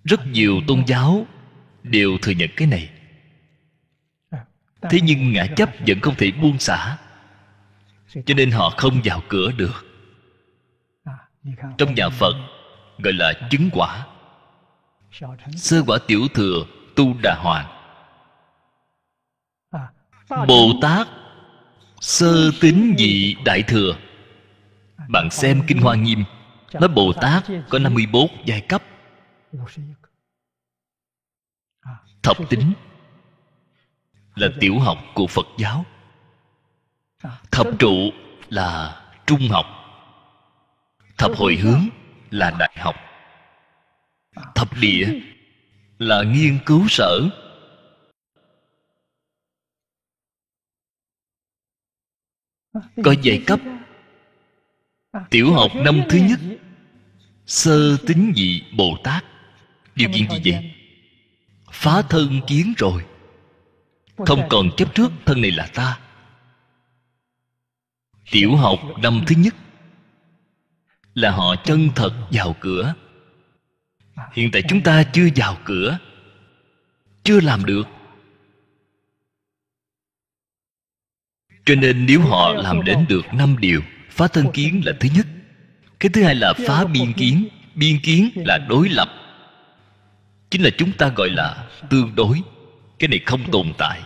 rất nhiều tôn giáo đều thừa nhận cái này thế nhưng ngã chấp vẫn không thể buông xả cho nên họ không vào cửa được trong nhà phật gọi là chứng quả sơ quả tiểu thừa tu đà hoàng bồ tát sơ tín dị đại thừa bạn xem kinh hoa nghiêm nói bồ tát có 54 giai cấp À, thập tính là tiểu học của phật giáo à, thập trụ là trung học thập hồi hướng là đại học à, thập địa là nghiên cứu sở có dạy cấp tiểu học năm thứ nhất sơ tính dị bồ tát điều kiện gì vậy phá thân kiến rồi không còn chấp trước thân này là ta tiểu dạ, học dạ. năm thứ nhất là họ chân thật vào cửa à, hiện tại dạ. chúng ta chưa vào cửa chưa làm được cho nên nếu họ làm đến được năm điều phá thân kiến là thứ nhất cái thứ hai là phá biên kiến biên kiến là đối lập chính là chúng ta gọi là tương đối cái này không tồn tại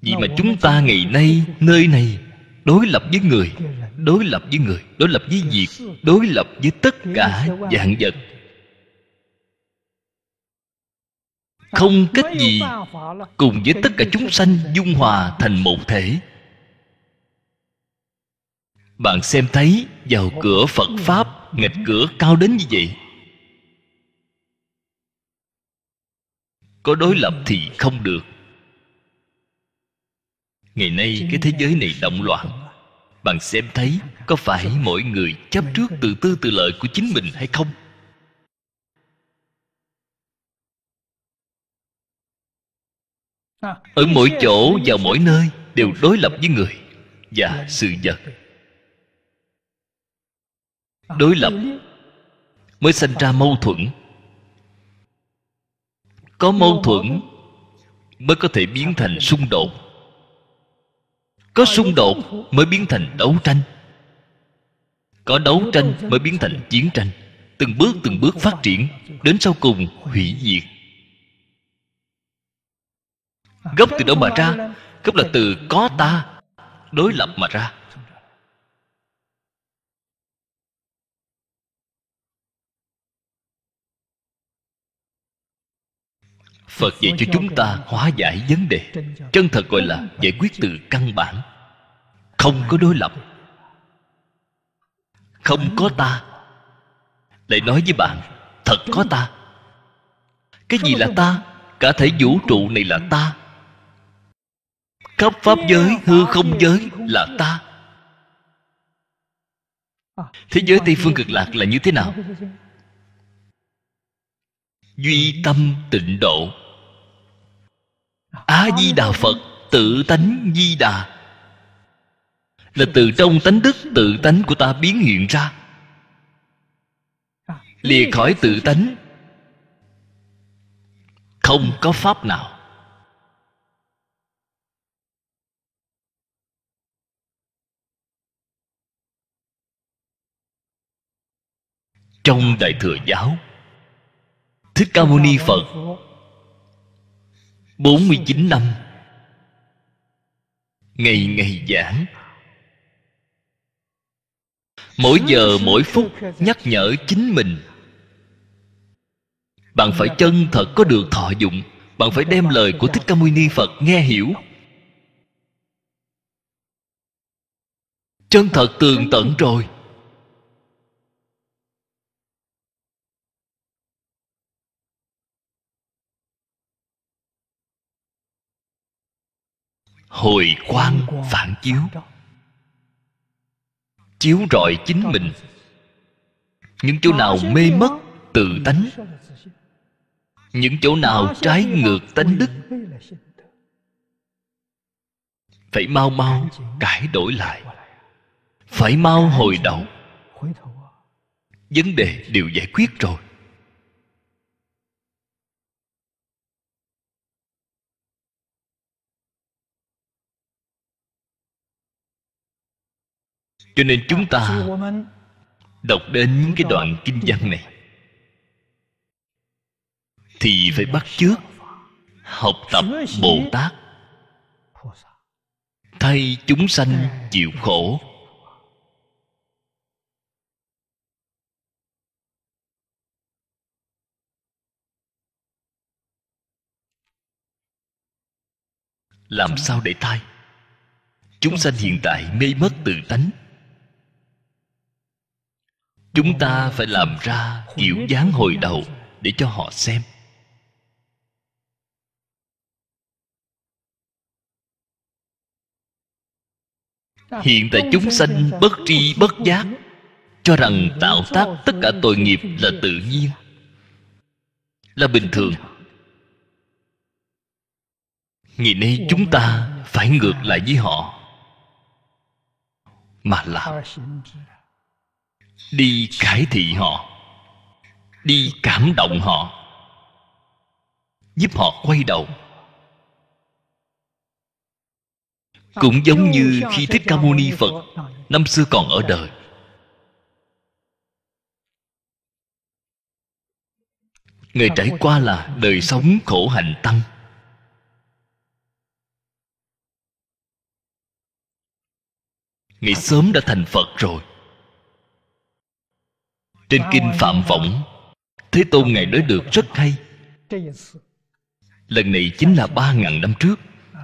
vì mà chúng ta ngày nay nơi này đối lập với người đối lập với người đối lập với việc đối lập với tất cả dạng vật không cách gì cùng với tất cả chúng sanh dung hòa thành một thể bạn xem thấy vào cửa phật pháp nghịch cửa cao đến như vậy có đối lập thì không được ngày nay cái thế giới này động loạn bạn xem thấy có phải mỗi người chấp trước tự tư tự lợi của chính mình hay không ở mỗi chỗ và mỗi nơi đều đối lập với người và sự vật Ờ, đối lập mới sinh ra mâu thuẫn có mâu thuẫn mới có thể biến thành xung đột có ờ, xung đột mới biến thành đấu tranh có đấu tranh mới biến thành chiến tranh từng bước từng bước phát triển đến sau cùng hủy diệt ờ, gốc từ đâu mà ra gốc là từ có ta đối lập mà ra phật dạy cho chúng ta hóa giải vấn đề chân thật gọi là giải quyết từ căn bản không có đối lập không có ta lại nói với bạn thật có ta cái gì là ta cả thể vũ trụ này là ta khắp pháp giới hư không giới là ta thế giới tây phương cực lạc là như thế nào duy tâm tịnh độ a di đà phật tự tánh di đà là từ trong tánh đức tự tánh của ta biến hiện ra lìa khỏi tự tánh không có pháp nào trong đại thừa giáo thích ca mâu ni phật 49 năm Ngày ngày giảng Mỗi giờ mỗi phút nhắc nhở chính mình Bạn phải chân thật có được thọ dụng Bạn phải đem lời của Thích Ca Mâu Ni Phật nghe hiểu Chân thật tường tận rồi hồi quang phản chiếu chiếu rọi chính mình những chỗ nào mê mất tự tánh những chỗ nào trái ngược tánh đức phải mau mau cải đổi lại phải mau hồi đầu vấn đề đều giải quyết rồi cho nên chúng ta đọc đến những cái đoạn kinh văn này thì phải bắt chước học tập bồ tát thay chúng sanh chịu khổ làm sao để thay chúng sanh hiện tại mê mất tự tánh chúng ta phải làm ra kiểu dáng hồi đầu để cho họ xem hiện tại chúng sanh bất tri bất giác cho rằng tạo tác tất cả tội nghiệp là tự nhiên là bình thường ngày nay chúng ta phải ngược lại với họ mà làm đi khải thị họ đi cảm động họ giúp họ quay đầu cũng giống như khi thích ca mâu ni phật năm xưa còn ở đời người trải qua là đời sống khổ hạnh tăng Ngài sớm đã thành Phật rồi trên kinh phạm vọng thế tôn ngài nói được rất hay lần này chính là ba ngàn năm trước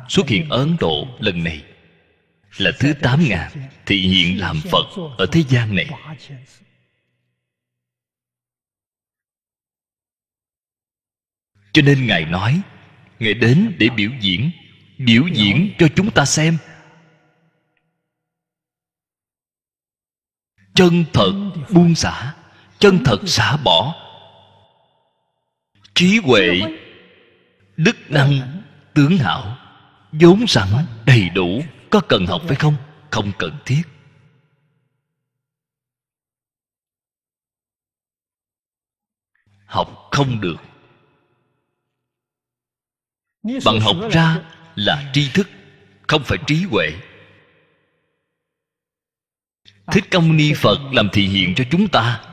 xuất hiện ở ấn độ lần này là thứ tám ngàn thị hiện làm phật ở thế gian này cho nên ngài nói ngài đến để biểu diễn biểu diễn cho chúng ta xem chân thật buông xả chân thật xả bỏ trí huệ đức năng tướng hảo vốn sẵn đầy đủ có cần học phải không không cần thiết học không được bạn học ra là tri thức không phải trí huệ thích công ni phật làm thị hiện cho chúng ta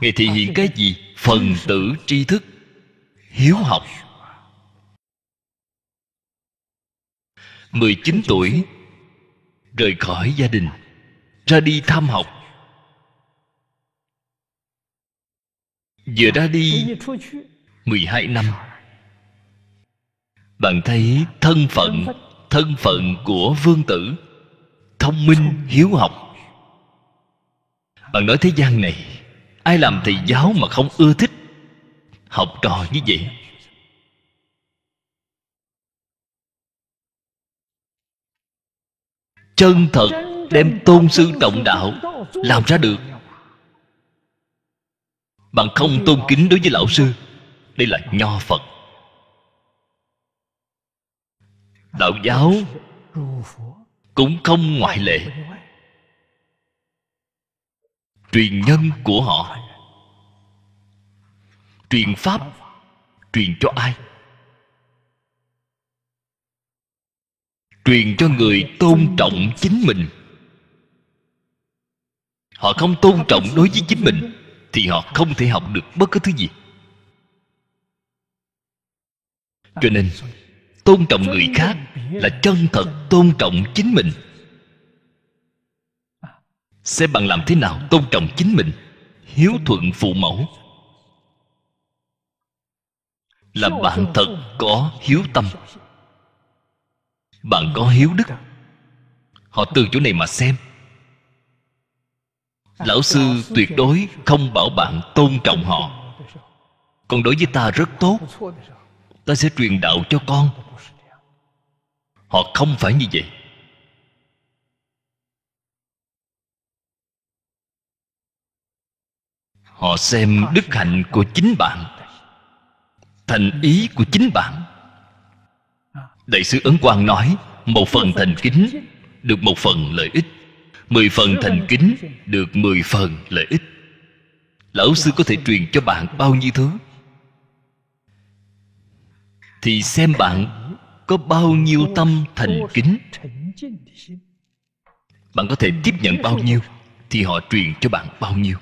ngài thể hiện cái gì phần tử tri thức hiếu học 19 tuổi rời khỏi gia đình ra đi tham học vừa ra đi 12 năm bạn thấy thân phận thân phận của vương tử thông minh hiếu học bạn nói thế gian này ai làm thầy giáo mà không ưa thích học trò như vậy chân thật đem tôn sư trọng đạo làm ra được bạn không tôn kính đối với lão sư đây là nho phật đạo giáo cũng không ngoại lệ truyền nhân của họ truyền pháp truyền cho ai truyền cho người tôn trọng chính mình họ không tôn trọng đối với chính mình thì họ không thể học được bất cứ thứ gì cho nên tôn trọng người khác là chân thật tôn trọng chính mình sẽ bạn làm thế nào tôn trọng chính mình Hiếu thuận phụ mẫu Là bạn thật có hiếu tâm Bạn có hiếu đức Họ từ chỗ này mà xem à, Lão sư tuyệt đối không bảo bạn tôn trọng họ Còn đối với ta rất tốt Ta sẽ truyền đạo cho con Họ không phải như vậy họ xem đức hạnh của chính bạn thành ý của chính bạn ờ. đại sứ ấn quang nói một phần thành kính được một phần lợi ích mười phần thành kính được mười phần lợi ích lão sư có thể dạ. truyền cho bạn bao nhiêu thứ thì xem bạn có bao nhiêu tâm thành kính bạn có thể tiếp nhận bao nhiêu thì họ truyền cho bạn bao nhiêu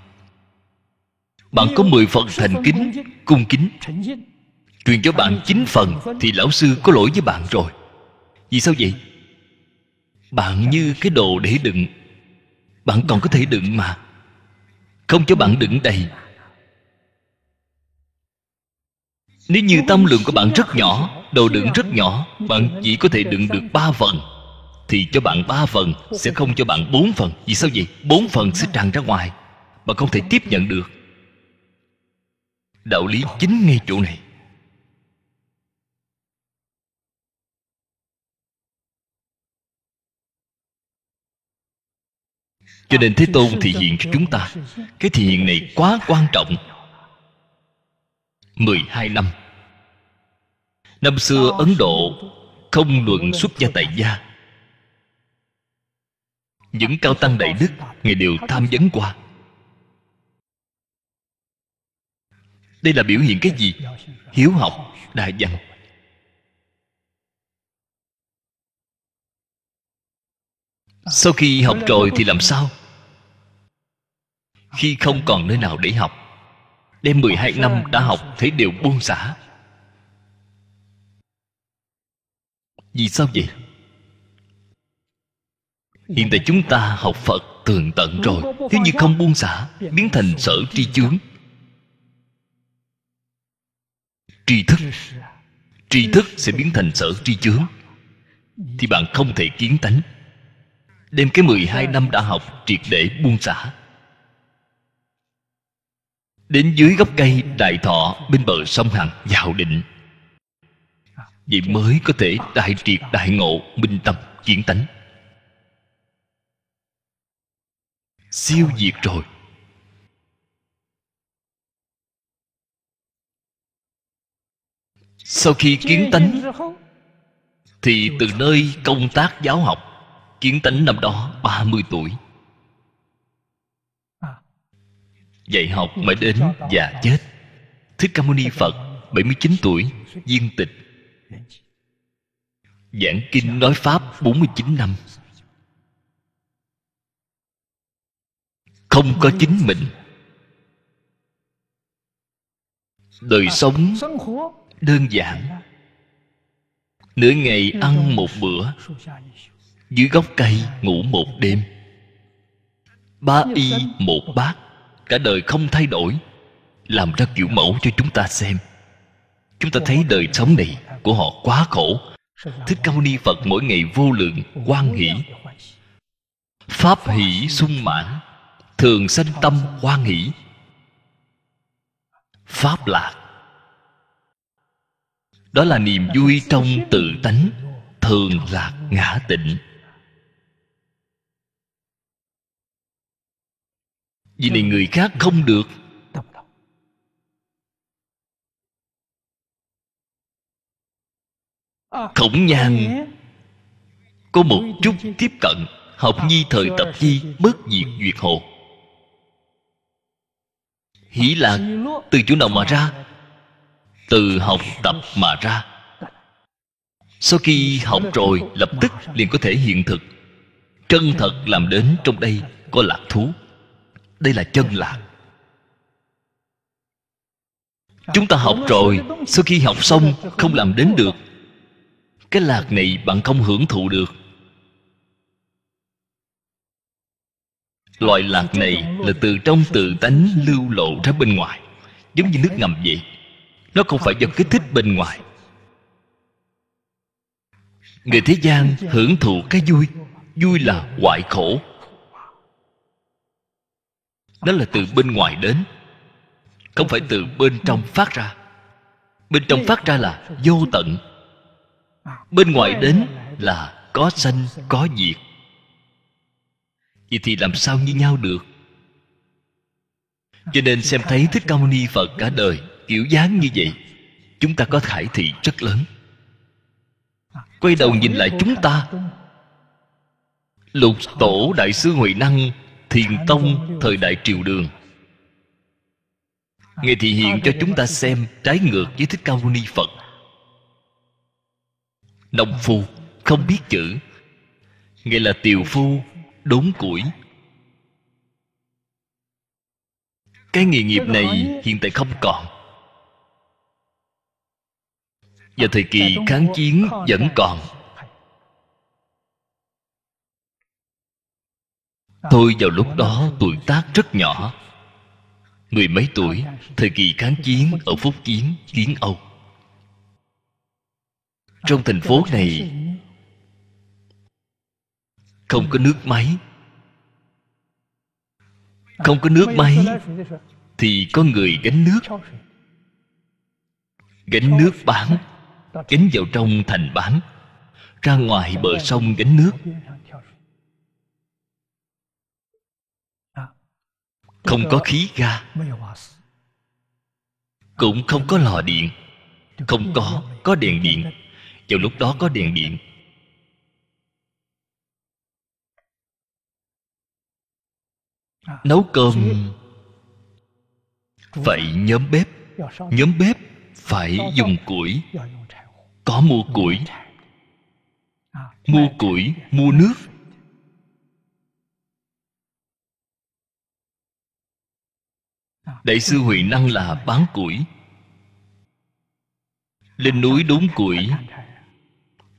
bạn có 10 phần thành kính cung kính truyền cho bạn 9 phần thì lão sư có lỗi với bạn rồi vì sao vậy bạn như cái đồ để đựng bạn còn có thể đựng mà không cho bạn đựng đầy nếu như tâm lượng của bạn rất nhỏ đồ đựng rất nhỏ bạn chỉ có thể đựng được 3 phần thì cho bạn 3 phần sẽ không cho bạn 4 phần vì sao vậy 4 phần sẽ tràn ra ngoài bạn không thể tiếp nhận được đạo lý chính ngay chỗ này cho nên thế tôn thị hiện cho chúng ta cái thị hiện này quá quan trọng 12 năm Năm xưa Ấn Độ Không luận xuất gia tại gia Những cao tăng đại đức Ngài đều tham vấn qua đây là biểu hiện cái gì hiếu học đại văn sau khi học rồi thì làm sao khi không còn nơi nào để học đem 12 năm đã học thấy đều buông xả vì sao vậy hiện tại chúng ta học phật tường tận rồi thế nhưng không buông xả biến thành sở tri chướng tri thức tri ừ. thức sẽ biến thành sở tri chướng thì bạn không thể kiến tánh đem cái 12 năm đã học triệt để buông xả đến dưới gốc cây đại thọ bên bờ sông hằng vào định vậy mới có thể đại triệt đại ngộ minh tâm kiến tánh siêu diệt rồi sau khi kiến tánh thì từ nơi công tác giáo học kiến tánh năm đó 30 tuổi dạy học mãi đến già chết Thích Ca Mâu Ni Phật 79 tuổi viên tịch giảng kinh nói pháp 49 năm không có chính mình đời sống đơn giản nửa ngày ăn một bữa dưới gốc cây ngủ một đêm ba y một bát cả đời không thay đổi làm ra kiểu mẫu cho chúng ta xem chúng ta thấy đời sống này của họ quá khổ thích cao ni phật mỗi ngày vô lượng quan hỷ pháp hỷ sung mãn thường sanh tâm quan hỷ pháp lạc đó là niềm vui trong tự tánh thường lạc ngã tịnh vì này người khác không được khổng nhan có một chút tiếp cận học nhi thời tập nhi bất diệt duyệt hộ hỷ lạc từ chỗ nào mà ra từ học tập mà ra sau khi học rồi lập tức liền có thể hiện thực chân thật làm đến trong đây có lạc thú đây là chân lạc chúng ta học rồi sau khi học xong không làm đến được cái lạc này bạn không hưởng thụ được loại lạc này là từ trong tự tánh lưu lộ ra bên ngoài giống như nước ngầm vậy nó không phải do kích thích bên ngoài người thế gian hưởng thụ cái vui vui là hoại khổ đó là từ bên ngoài đến không phải từ bên trong phát ra bên trong phát ra là vô tận bên ngoài đến là có sanh có diệt vậy thì làm sao như nhau được cho nên xem thấy thích ca mâu ni phật cả đời kiểu dáng như vậy chúng ta có khải thị rất lớn quay đầu nhìn lại chúng ta lục tổ đại sư huệ năng thiền tông thời đại triều đường ngài thị hiện cho chúng ta xem trái ngược với thích ca mâu ni phật nông phu không biết chữ nghĩa là tiều phu đốn củi cái nghề nghiệp này hiện tại không còn và thời kỳ kháng chiến vẫn còn Tôi vào lúc đó tuổi tác rất nhỏ Mười mấy tuổi Thời kỳ kháng chiến ở Phúc Kiến, Kiến Âu Trong thành phố này Không có nước máy Không có nước máy Thì có người gánh nước Gánh nước bán kính vào trong thành bán Ra ngoài bờ sông gánh nước Không có khí ga Cũng không có lò điện Không có, có đèn điện Vào lúc đó có đèn điện Nấu cơm Phải nhóm bếp Nhóm bếp phải dùng củi có mua củi mua củi mua nước đại sư huệ năng là bán củi lên núi đốn củi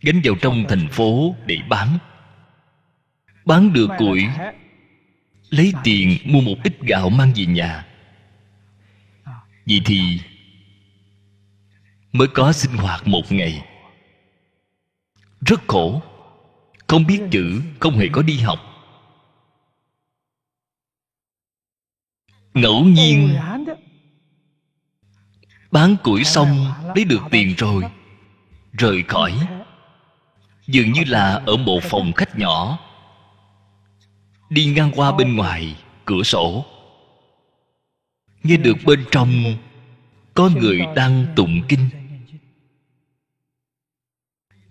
gánh vào trong thành phố để bán bán được củi lấy tiền mua một ít gạo mang về nhà vì thì mới có sinh hoạt một ngày rất khổ không biết chữ không hề có đi học ngẫu nhiên bán củi xong lấy được tiền rồi rời khỏi dường như là ở một phòng khách nhỏ đi ngang qua bên ngoài cửa sổ nghe được bên trong có người đang tụng kinh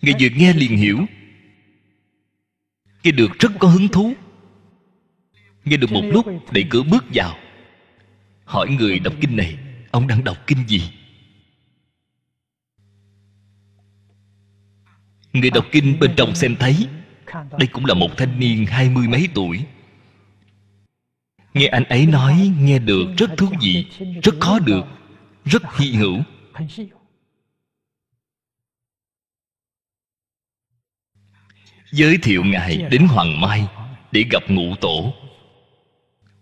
Ngài vừa nghe liền hiểu Nghe được rất có hứng thú Nghe được một lúc Đẩy cửa bước vào Hỏi người đọc kinh này Ông đang đọc kinh gì Người đọc kinh bên trong xem thấy Đây cũng là một thanh niên hai mươi mấy tuổi Nghe anh ấy nói Nghe được rất thú vị Rất khó được Rất hy hữu giới thiệu ngài đến hoàng mai để gặp ngũ tổ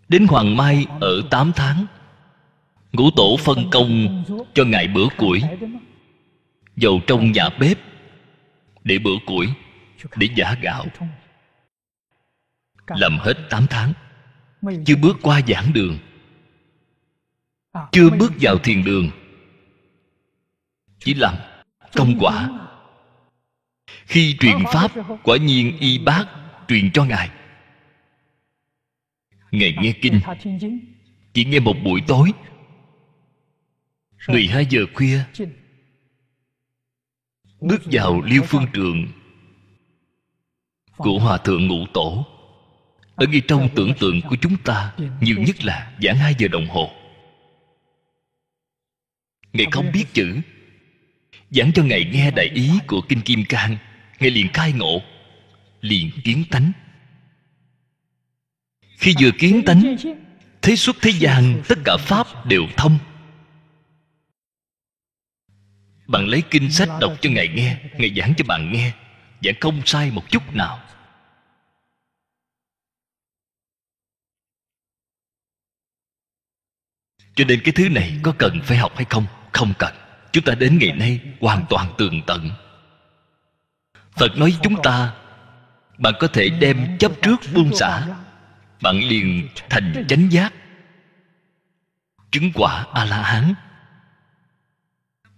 đến hoàng mai ở 8 tháng ngũ tổ phân công cho ngài bữa củi vào trong nhà bếp để bữa củi để giả gạo làm hết 8 tháng chưa bước qua giảng đường chưa bước vào thiền đường chỉ làm công quả khi truyền pháp quả nhiên y bác truyền cho ngài ngài nghe kinh chỉ nghe một buổi tối 12 giờ khuya Bước vào Liêu Phương Trường Của Hòa Thượng Ngũ Tổ Ở ngay trong tưởng tượng của chúng ta Nhiều nhất là giảng 2 giờ đồng hồ Ngài không biết chữ giảng cho ngài nghe đại ý của kinh kim cang ngài liền cai ngộ liền kiến tánh khi vừa kiến tánh thế xuất thế gian tất cả pháp đều thông bạn lấy kinh sách đọc cho ngài nghe ngài giảng cho bạn nghe giảng không sai một chút nào cho nên cái thứ này có cần phải học hay không không cần chúng ta đến ngày nay hoàn toàn tường tận phật nói chúng ta bạn có thể đem chấp trước buông xả bạn liền thành chánh giác chứng quả a la hán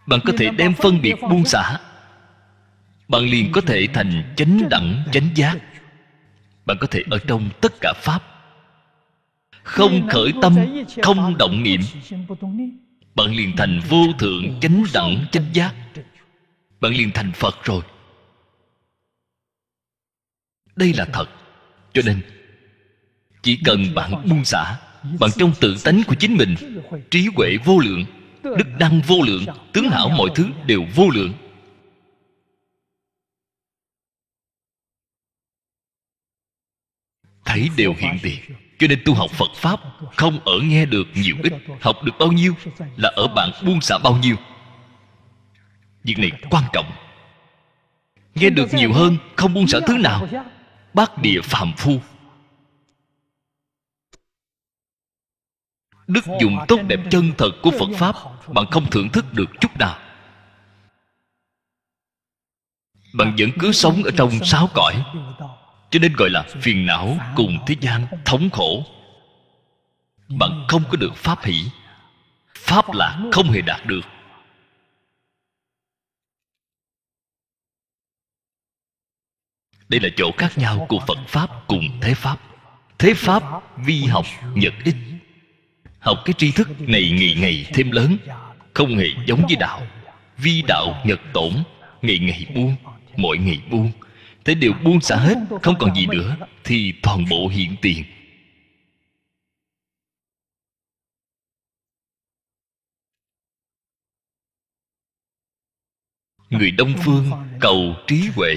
bạn có thể đem phân biệt buông xả bạn liền có thể thành chánh đẳng chánh giác bạn có thể ở trong tất cả pháp không khởi tâm không động niệm bạn liền thành vô thượng chánh đẳng chánh giác bạn liền thành phật rồi đây là thật cho nên chỉ cần bạn buông xả bạn trong tự tánh của chính mình trí huệ vô lượng đức năng vô lượng tướng hảo mọi thứ đều vô lượng thấy đều hiện tiền cho nên tu học phật pháp không ở nghe được nhiều ít học được bao nhiêu là ở bạn buông xả bao nhiêu việc này quan trọng nghe được nhiều hơn không buông xả thứ nào bác địa phàm phu đức dùng tốt đẹp chân thật của phật pháp bạn không thưởng thức được chút nào bạn vẫn cứ sống ở trong sáu cõi cho nên gọi là phiền não cùng thế gian thống khổ bạn không có được pháp hỷ pháp là không hề đạt được đây là chỗ khác nhau của phật pháp cùng thế pháp thế pháp vi học nhật ích học cái tri thức này ngày ngày thêm lớn không hề giống với đạo vi đạo nhật tổn ngày ngày buông mỗi ngày buông thế đều buông xả hết không còn gì nữa thì toàn bộ hiện tiền người đông phương cầu trí huệ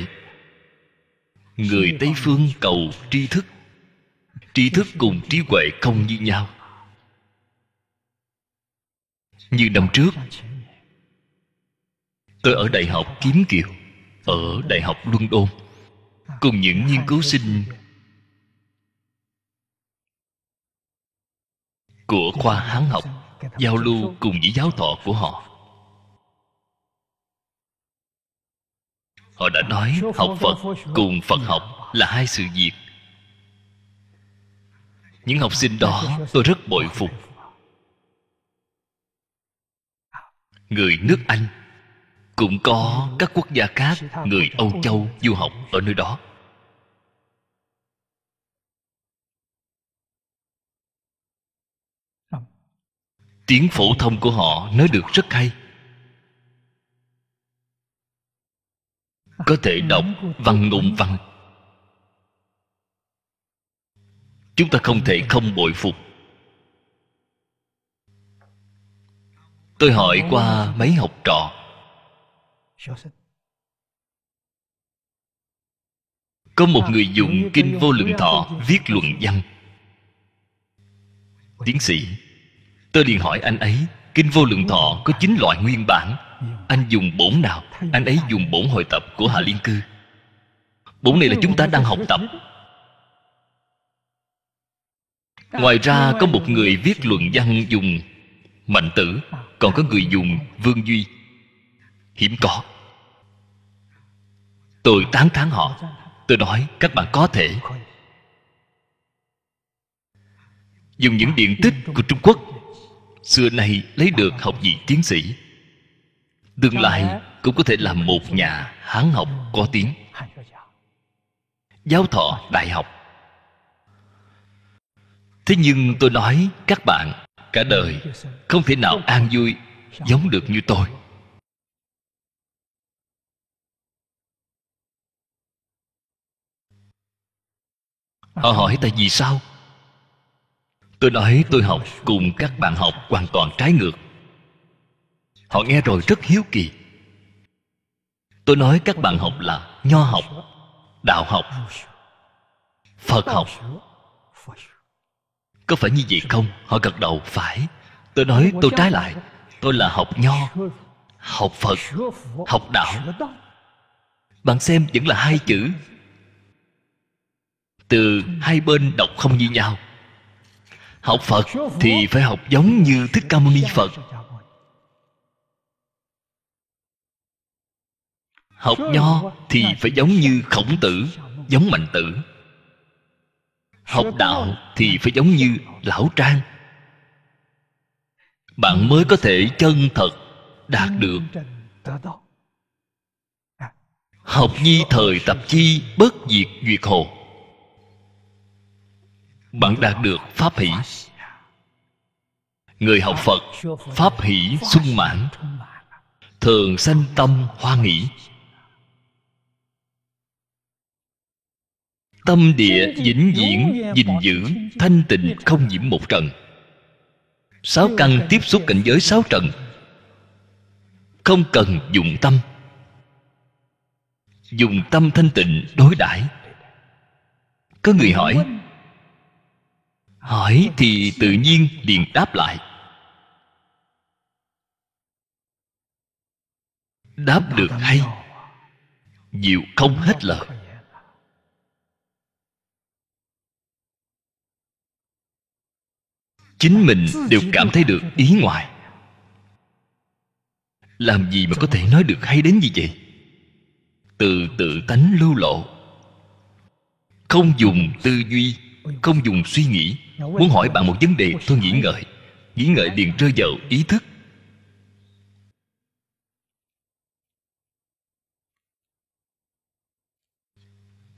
người tây phương cầu tri thức tri thức cùng trí huệ không như nhau như năm trước tôi ở đại học kiếm kiều ở đại học luân đôn cùng những nghiên cứu sinh của khoa hán học giao lưu cùng với giáo thọ của họ họ đã nói học phật cùng phật học là hai sự việc những học sinh đó tôi rất bội phục người nước anh cũng có các quốc gia khác người âu châu du học ở nơi đó tiếng phổ thông của họ nói được rất hay có thể đọc văn ngôn văn chúng ta không thể không bội phục tôi hỏi qua mấy học trò có một người à, dùng kinh vô lượng thọ viết luận văn tiến sĩ tôi liền hỏi anh ấy kinh vô lượng thọ có chín loại nguyên bản anh dùng bổn nào anh ấy dùng bổn hồi tập của hạ liên cư bổn này là chúng ta đang học tập ngoài ra có một người viết luận văn dùng mạnh tử còn có người dùng vương duy hiếm có tôi tán thán họ tôi nói các bạn có thể dùng những điện tích của trung quốc xưa nay lấy được học vị tiến sĩ tương lai cũng có thể làm một nhà hán học có tiếng giáo thọ đại học thế nhưng tôi nói các bạn cả đời không thể nào an vui giống được như tôi họ hỏi tại vì sao tôi nói tôi học cùng các bạn học hoàn toàn trái ngược họ nghe rồi rất hiếu kỳ tôi nói các bạn học là nho học đạo học phật học có phải như vậy không họ gật đầu phải tôi nói tôi trái lại tôi là học nho học phật học đạo bạn xem vẫn là hai chữ từ hai bên đọc không như nhau học phật thì phải học giống như thích ca mâu ni phật học nho thì phải giống như khổng tử giống mạnh tử học đạo thì phải giống như lão trang bạn mới có thể chân thật đạt được học nhi thời tập chi bất diệt duyệt hồ bạn đạt được pháp hỷ người học phật pháp hỷ sung mãn thường sanh tâm hoa nghỉ tâm địa vĩnh viễn gìn giữ thanh tịnh không nhiễm một trần sáu căn tiếp xúc cảnh giới sáu trần không cần dùng tâm dùng tâm thanh tịnh đối đãi có người hỏi hỏi thì tự nhiên liền đáp lại đáp được hay nhiều không hết lời chính mình đều cảm thấy được ý ngoài làm gì mà có thể nói được hay đến như vậy từ tự tánh lưu lộ không dùng tư duy không dùng suy nghĩ Muốn hỏi bạn một vấn đề Tôi nghĩ ngợi Nghĩ ngợi liền rơi vào ý thức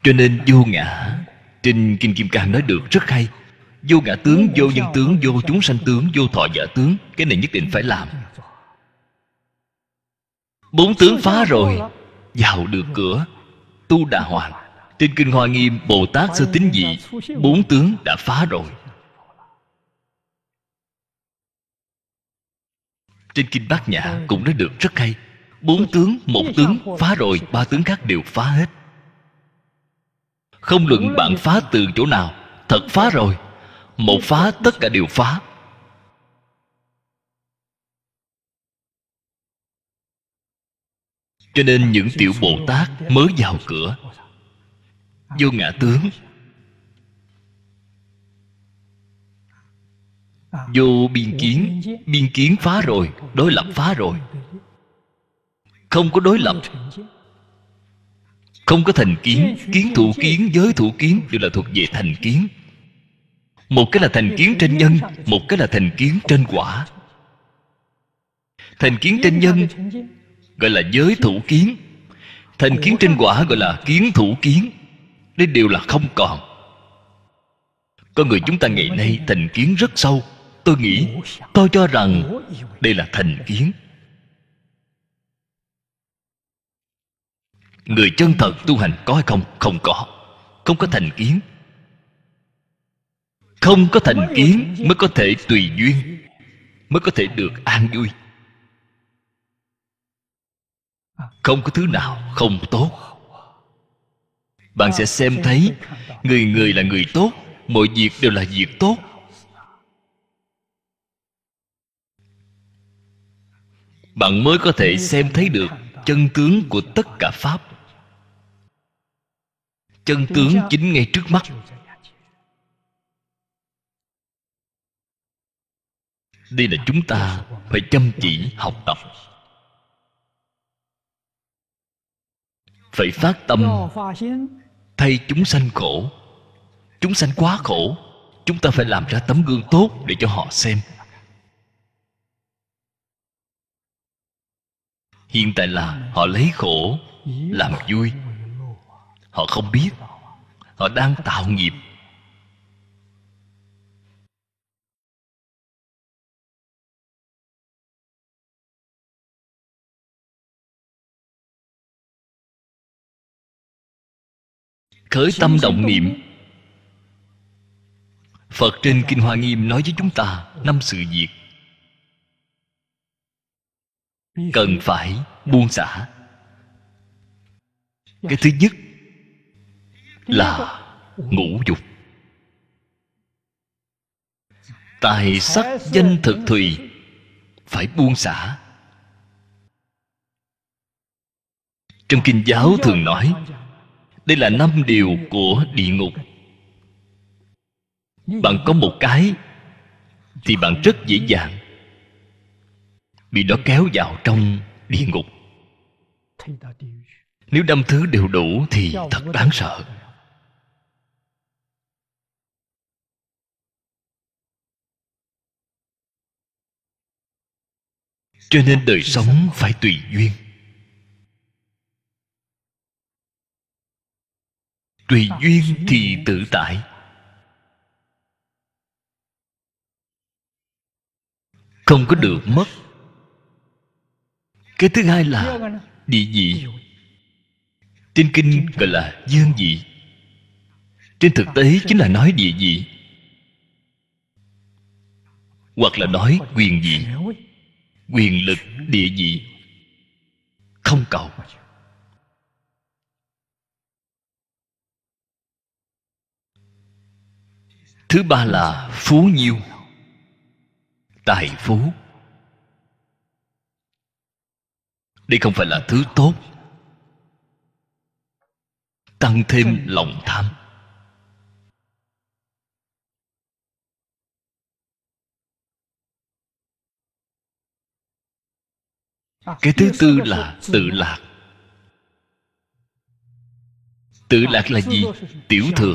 Cho nên vô ngã Trên Kinh Kim Cang nói được rất hay Vô ngã tướng, vô nhân tướng, vô chúng sanh tướng Vô thọ giả tướng Cái này nhất định phải làm Bốn tướng phá rồi Vào được cửa Tu Đà Hoàng Trên Kinh Hoa Nghiêm Bồ Tát Sơ Tính Dị Bốn tướng đã phá rồi trên kinh bát nhã ừ. cũng nói được rất hay bốn tướng một tướng phá rồi ba tướng khác đều phá hết không luận bạn phá từ chỗ nào thật phá rồi một phá tất cả đều phá cho nên những tiểu bồ tát mới vào cửa vô ngã tướng Vô à, biên kiến Biên kiến phá rồi Đối lập phá rồi Không có đối lập Không có thành kiến Kiến thủ kiến, giới thủ kiến Đều là thuộc về thành kiến Một cái là thành kiến trên nhân Một cái là thành kiến trên quả Thành kiến trên nhân Gọi là giới thủ kiến Thành kiến trên quả gọi là kiến thủ kiến Đây đều là không còn Con người à, chúng ta ngày nay thành kiến rất sâu tôi nghĩ tôi cho rằng đây là thành kiến người chân thật tu hành có hay không không có không có thành kiến không có thành kiến mới có thể tùy duyên mới có thể được an vui không có thứ nào không tốt bạn sẽ xem thấy người người là người tốt mọi việc đều là việc tốt bạn mới có thể xem thấy được chân tướng của tất cả pháp chân tướng chính ngay trước mắt đây là chúng ta phải chăm chỉ học tập phải phát tâm thay chúng sanh khổ chúng sanh quá khổ chúng ta phải làm ra tấm gương tốt để cho họ xem hiện tại là họ lấy khổ làm vui họ không biết họ đang tạo nghiệp khởi tâm động niệm phật trên kinh hoa nghiêm nói với chúng ta năm sự việc cần phải buông xả cái thứ nhất là ngũ dục tài sắc danh thực thùy phải buông xả trong kinh giáo thường nói đây là năm điều của địa ngục bạn có một cái thì bạn rất dễ dàng bị nó kéo vào trong địa ngục nếu năm thứ đều đủ thì thật đáng sợ cho nên đời sống phải tùy duyên tùy duyên thì tự tại không có được mất cái thứ hai là địa vị trên kinh gọi là dương vị trên thực tế chính là nói địa vị hoặc là nói quyền vị quyền lực địa vị không cầu thứ ba là phú nhiêu tài phú đây không phải là thứ tốt tăng thêm ừ. lòng tham à, cái thứ tư là tự lạc tự à, lạc là gì tiểu thừa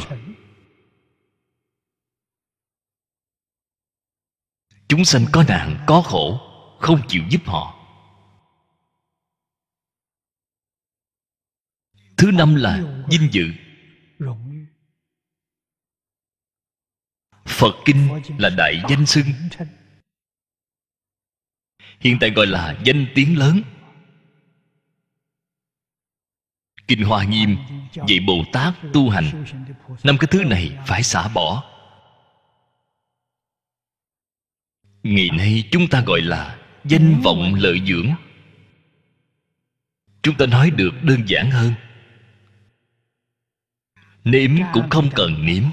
chúng sanh có nạn có khổ không chịu giúp họ Thứ năm là dinh dự Phật Kinh là đại danh xưng Hiện tại gọi là danh tiếng lớn Kinh Hoa Nghiêm Dạy Bồ Tát tu hành Năm cái thứ này phải xả bỏ Ngày nay chúng ta gọi là Danh vọng lợi dưỡng Chúng ta nói được đơn giản hơn nếm cũng không cần nếm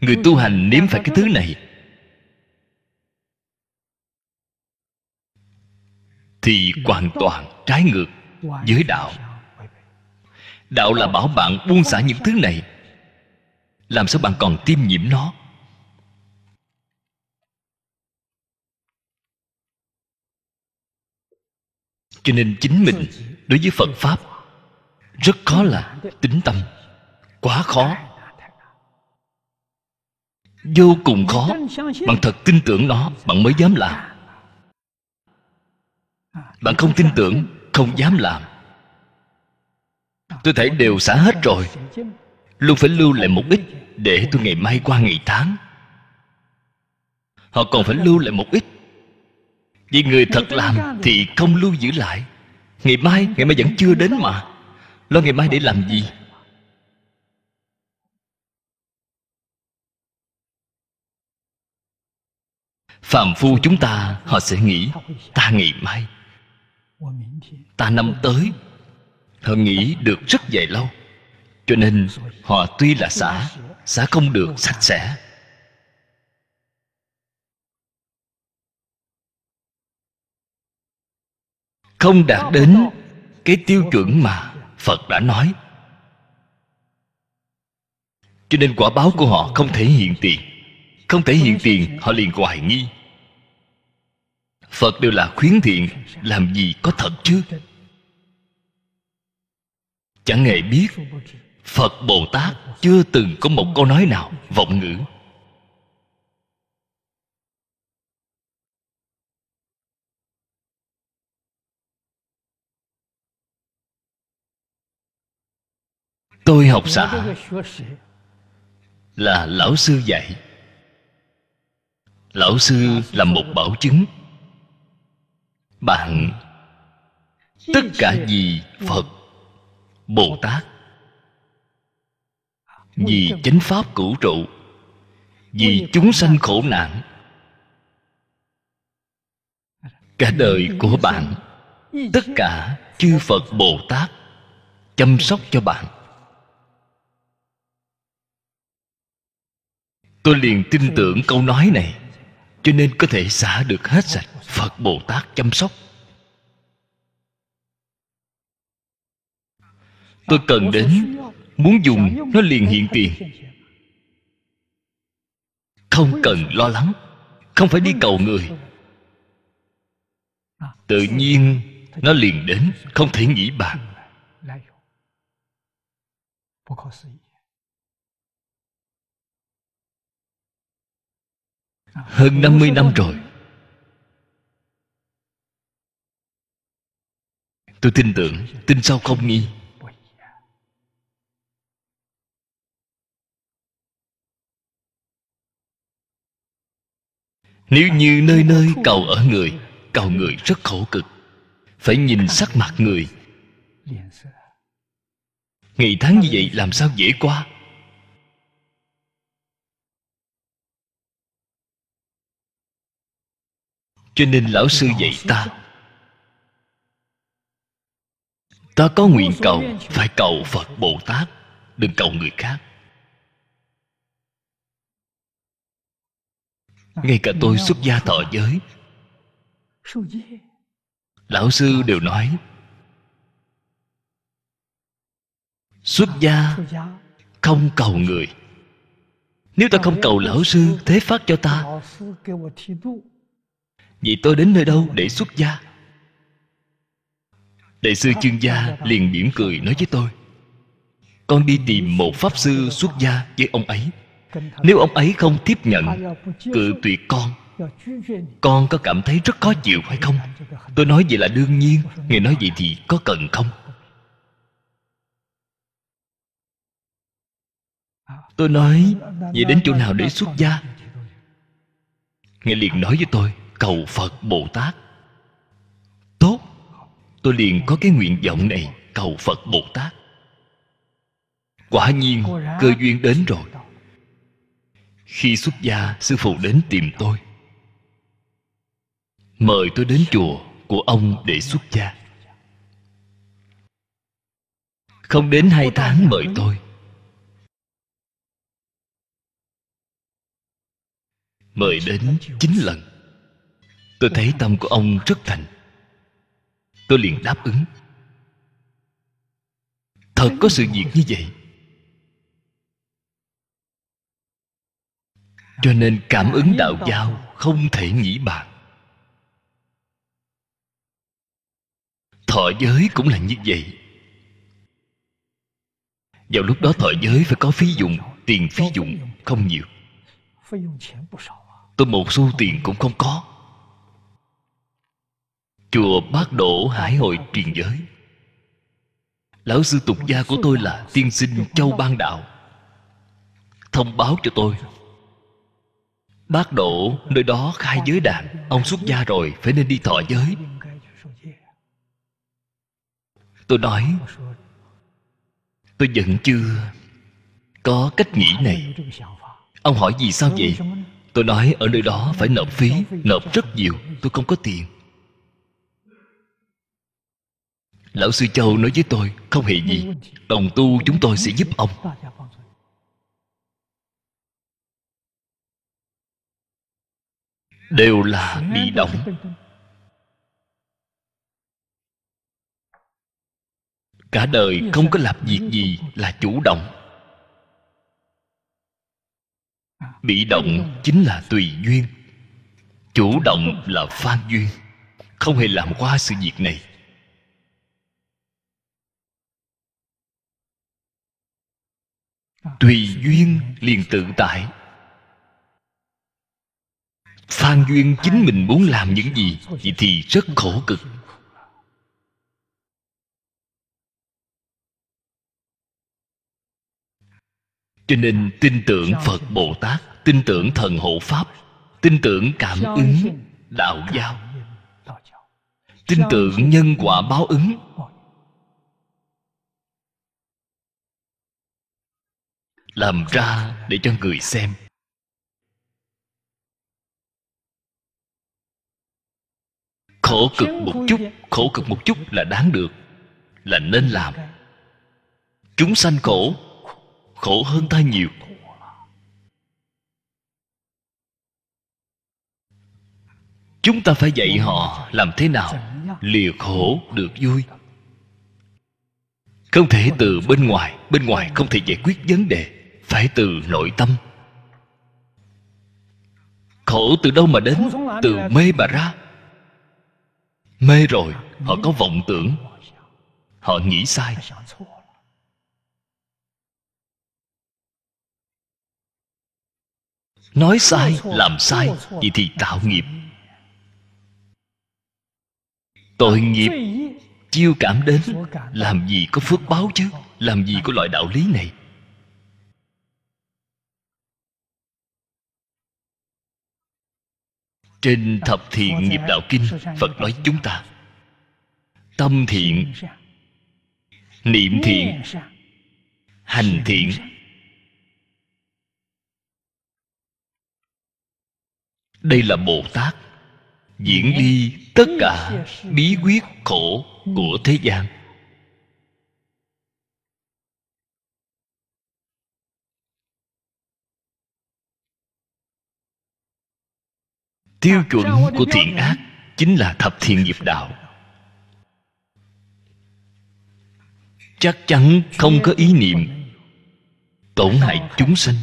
người tu hành nếm phải cái thứ này thì hoàn toàn trái ngược với đạo đạo là bảo bạn buông xả những thứ này làm sao bạn còn tiêm nhiễm nó cho nên chính mình đối với phật pháp rất khó là tính tâm quá khó vô cùng khó bạn thật tin tưởng nó bạn mới dám làm bạn không tin tưởng không dám làm tôi thấy đều xả hết rồi luôn phải lưu lại một ít để tôi ngày mai qua ngày tháng họ còn phải lưu lại một ít vì người thật làm thì không lưu giữ lại ngày mai ngày mai vẫn chưa đến mà Lo ngày mai để làm gì Phạm phu chúng ta Họ sẽ nghĩ Ta ngày mai Ta năm tới Họ nghĩ được rất dài lâu Cho nên họ tuy là xã Xã không được sạch sẽ Không đạt đến Cái tiêu chuẩn mà phật đã nói cho nên quả báo của họ không thể hiện tiền không thể hiện tiền họ liền hoài nghi phật đều là khuyến thiện làm gì có thật chứ chẳng hề biết phật bồ tát chưa từng có một câu nói nào vọng ngữ tôi học xã là lão sư dạy lão sư là một bảo chứng bạn tất cả gì phật bồ tát vì chánh pháp cửu trụ vì chúng sanh khổ nạn cả đời của bạn tất cả chư phật bồ tát chăm sóc cho bạn tôi liền tin tưởng câu nói này cho nên có thể xả được hết sạch phật bồ tát chăm sóc tôi cần đến muốn dùng nó liền hiện tiền không cần lo lắng không phải đi cầu người tự nhiên nó liền đến không thể nghĩ bàn Hơn 50 năm rồi Tôi tin tưởng Tin sao không nghi Nếu như nơi nơi cầu ở người Cầu người rất khổ cực Phải nhìn sắc mặt người Ngày tháng như vậy làm sao dễ qua cho nên lão sư dạy ta ta có nguyện cầu phải cầu phật bồ tát đừng cầu người khác ngay cả tôi xuất gia thọ giới lão sư đều nói xuất gia không cầu người nếu ta không cầu lão sư thế phát cho ta vậy tôi đến nơi đâu để xuất gia Đại sư chương gia liền mỉm cười nói với tôi Con đi tìm một pháp sư xuất gia với ông ấy Nếu ông ấy không tiếp nhận Cự tuyệt con Con có cảm thấy rất khó chịu hay không Tôi nói vậy là đương nhiên Người nói vậy thì có cần không Tôi nói Vậy đến chỗ nào để xuất gia Ngài liền nói với tôi cầu phật bồ tát tốt tôi liền có cái nguyện vọng này cầu phật bồ tát quả nhiên cơ duyên đến rồi khi xuất gia sư phụ đến tìm tôi mời tôi đến chùa của ông để xuất gia không đến hai tháng mời tôi mời đến chín lần tôi thấy tâm của ông rất thành tôi liền đáp ứng thật có sự việc như vậy cho nên cảm ứng đạo giao không thể nghĩ bàn thọ giới cũng là như vậy vào lúc đó thọ giới phải có phí dụng tiền phí dụng không nhiều tôi một xu tiền cũng không có chùa bát đổ hải hội truyền giới lão sư tục gia của tôi là tiên sinh châu ban đạo thông báo cho tôi bác đổ nơi đó khai giới đàn ông xuất gia rồi phải nên đi thọ giới tôi nói tôi vẫn chưa có cách nghĩ này ông hỏi gì sao vậy tôi nói ở nơi đó phải nộp phí nộp rất nhiều tôi không có tiền Lão sư Châu nói với tôi Không hề gì Đồng tu chúng tôi sẽ giúp ông Đều là bị động Cả đời không có làm việc gì là chủ động Bị động chính là tùy duyên Chủ động là phan duyên Không hề làm qua sự việc này tùy duyên liền tự tại phan duyên chính mình muốn làm những gì thì thì rất khổ cực cho nên tin tưởng phật bồ tát tin tưởng thần hộ pháp tin tưởng cảm ứng đạo giao tin tưởng nhân quả báo ứng làm ra để cho người xem khổ cực một chút khổ cực một chút là đáng được là nên làm chúng sanh khổ khổ hơn ta nhiều chúng ta phải dạy họ làm thế nào lìa khổ được vui không thể từ bên ngoài bên ngoài không thể giải quyết vấn đề phải từ nội tâm khổ từ đâu mà đến từ mê mà ra mê rồi họ có vọng tưởng họ nghĩ sai nói sai làm sai vậy thì tạo nghiệp tội nghiệp chiêu cảm đến làm gì có phước báo chứ làm gì có loại đạo lý này trên thập thiện nghiệp đạo kinh phật nói chúng ta tâm thiện niệm thiện hành thiện đây là bồ tát diễn đi tất cả bí quyết khổ của thế gian tiêu dạ, chuẩn của thiện ác chính là thập thiện nghiệp đạo chắc chắn không có ý niệm tổn hại chúng sanh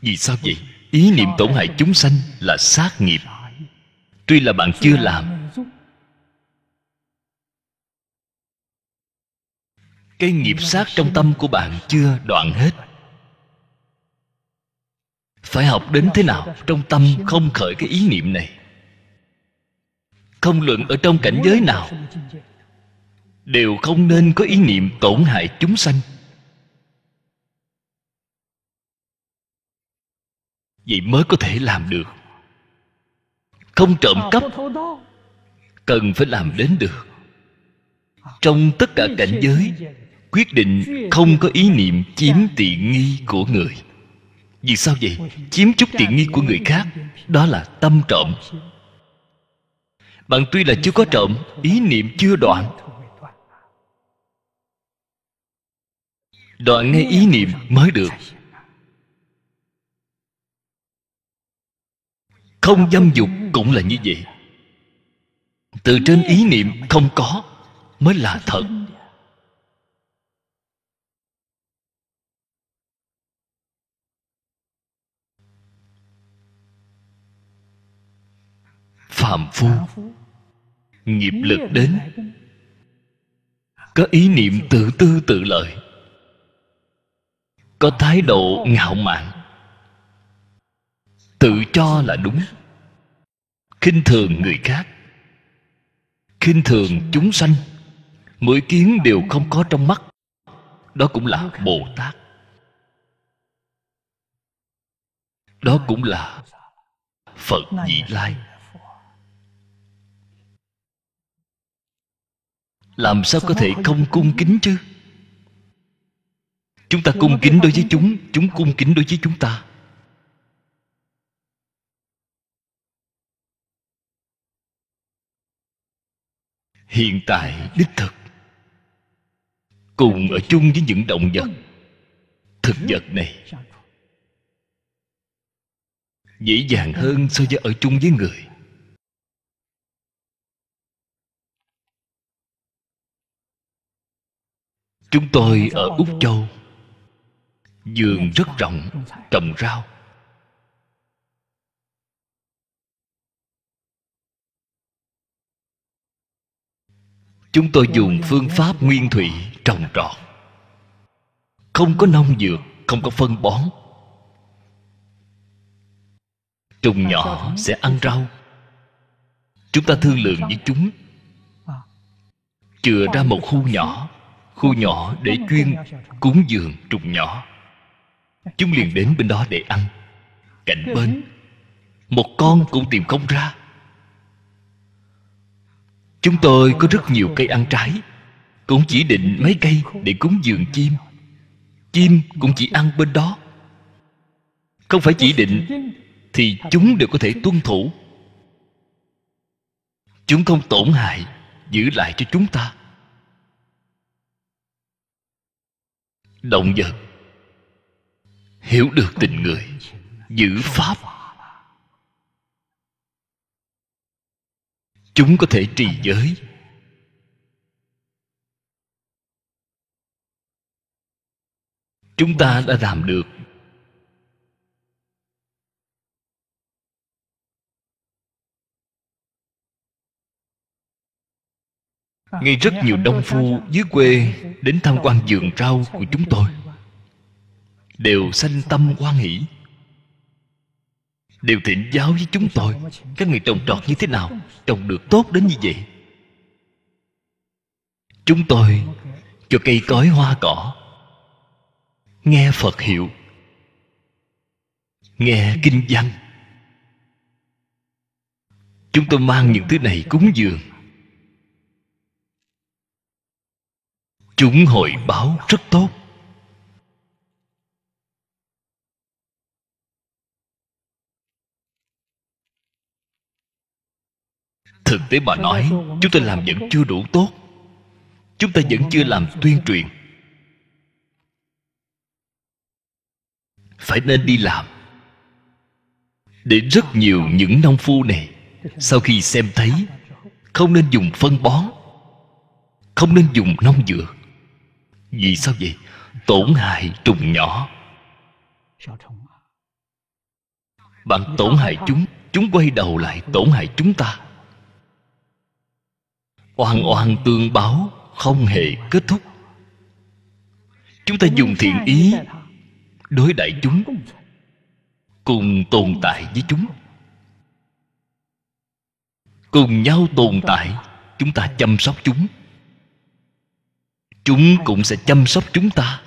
vì sao vậy ý niệm tổn hại chúng sanh là sát nghiệp tuy là bạn chưa làm cái nghiệp sát trong tâm của bạn chưa đoạn hết phải học đến thế nào trong tâm không khởi cái ý niệm này không luận ở trong cảnh giới nào đều không nên có ý niệm tổn hại chúng sanh vậy mới có thể làm được không trộm cắp cần phải làm đến được trong tất cả cảnh giới quyết định không có ý niệm chiếm tiện nghi của người vì sao vậy chiếm chút tiện nghi của người khác đó là tâm trộm bạn tuy là chưa có trộm ý niệm chưa đoạn đoạn ngay ý niệm mới được không dâm dục cũng là như vậy từ trên ý niệm không có mới là thật phạm phu nghiệp lực đến có ý niệm tự tư tự lợi có thái độ ngạo mạn tự cho là đúng khinh thường người khác khinh thường chúng sanh mỗi kiến đều không có trong mắt đó cũng là bồ tát đó cũng là phật vị lai làm sao có thể không cung kính chứ chúng ta cung kính đối với chúng chúng cung kính đối với chúng ta hiện tại đích thực cùng ở chung với những động vật thực vật này dễ dàng hơn so với ở chung với người chúng tôi ở úc châu giường rất rộng trồng rau chúng tôi dùng phương pháp nguyên thủy trồng trọt không có nông dược không có phân bón trùng nhỏ sẽ ăn rau chúng ta thương lượng với chúng chừa ra một khu nhỏ khu nhỏ để chuyên cúng dường trùng nhỏ chúng liền đến bên đó để ăn cạnh bên một con cũng tìm không ra chúng tôi có rất nhiều cây ăn trái cũng chỉ định mấy cây để cúng dường chim chim cũng chỉ ăn bên đó không phải chỉ định thì chúng đều có thể tuân thủ chúng không tổn hại giữ lại cho chúng ta động vật hiểu được tình người giữ pháp chúng có thể trì giới chúng ta đã làm được ngay rất nhiều nông phu dưới quê đến tham quan vườn rau của chúng tôi đều sanh tâm hoan hỷ đều thịnh giáo với chúng tôi các người trồng trọt như thế nào trồng được tốt đến như vậy chúng tôi cho cây cối hoa cỏ nghe phật hiệu nghe kinh văn chúng tôi mang những thứ này cúng dường chúng hội báo rất tốt thực tế mà nói chúng ta làm vẫn chưa đủ tốt chúng ta vẫn chưa làm tuyên truyền phải nên đi làm để rất nhiều những nông phu này sau khi xem thấy không nên dùng phân bón không nên dùng nông dược vì sao vậy? Tổn hại trùng nhỏ Bạn tổn hại chúng Chúng quay đầu lại tổn hại chúng ta Oan oan tương báo Không hề kết thúc Chúng ta dùng thiện ý Đối đại chúng Cùng tồn tại với chúng Cùng nhau tồn tại Chúng ta chăm sóc chúng chúng cũng sẽ chăm sóc chúng ta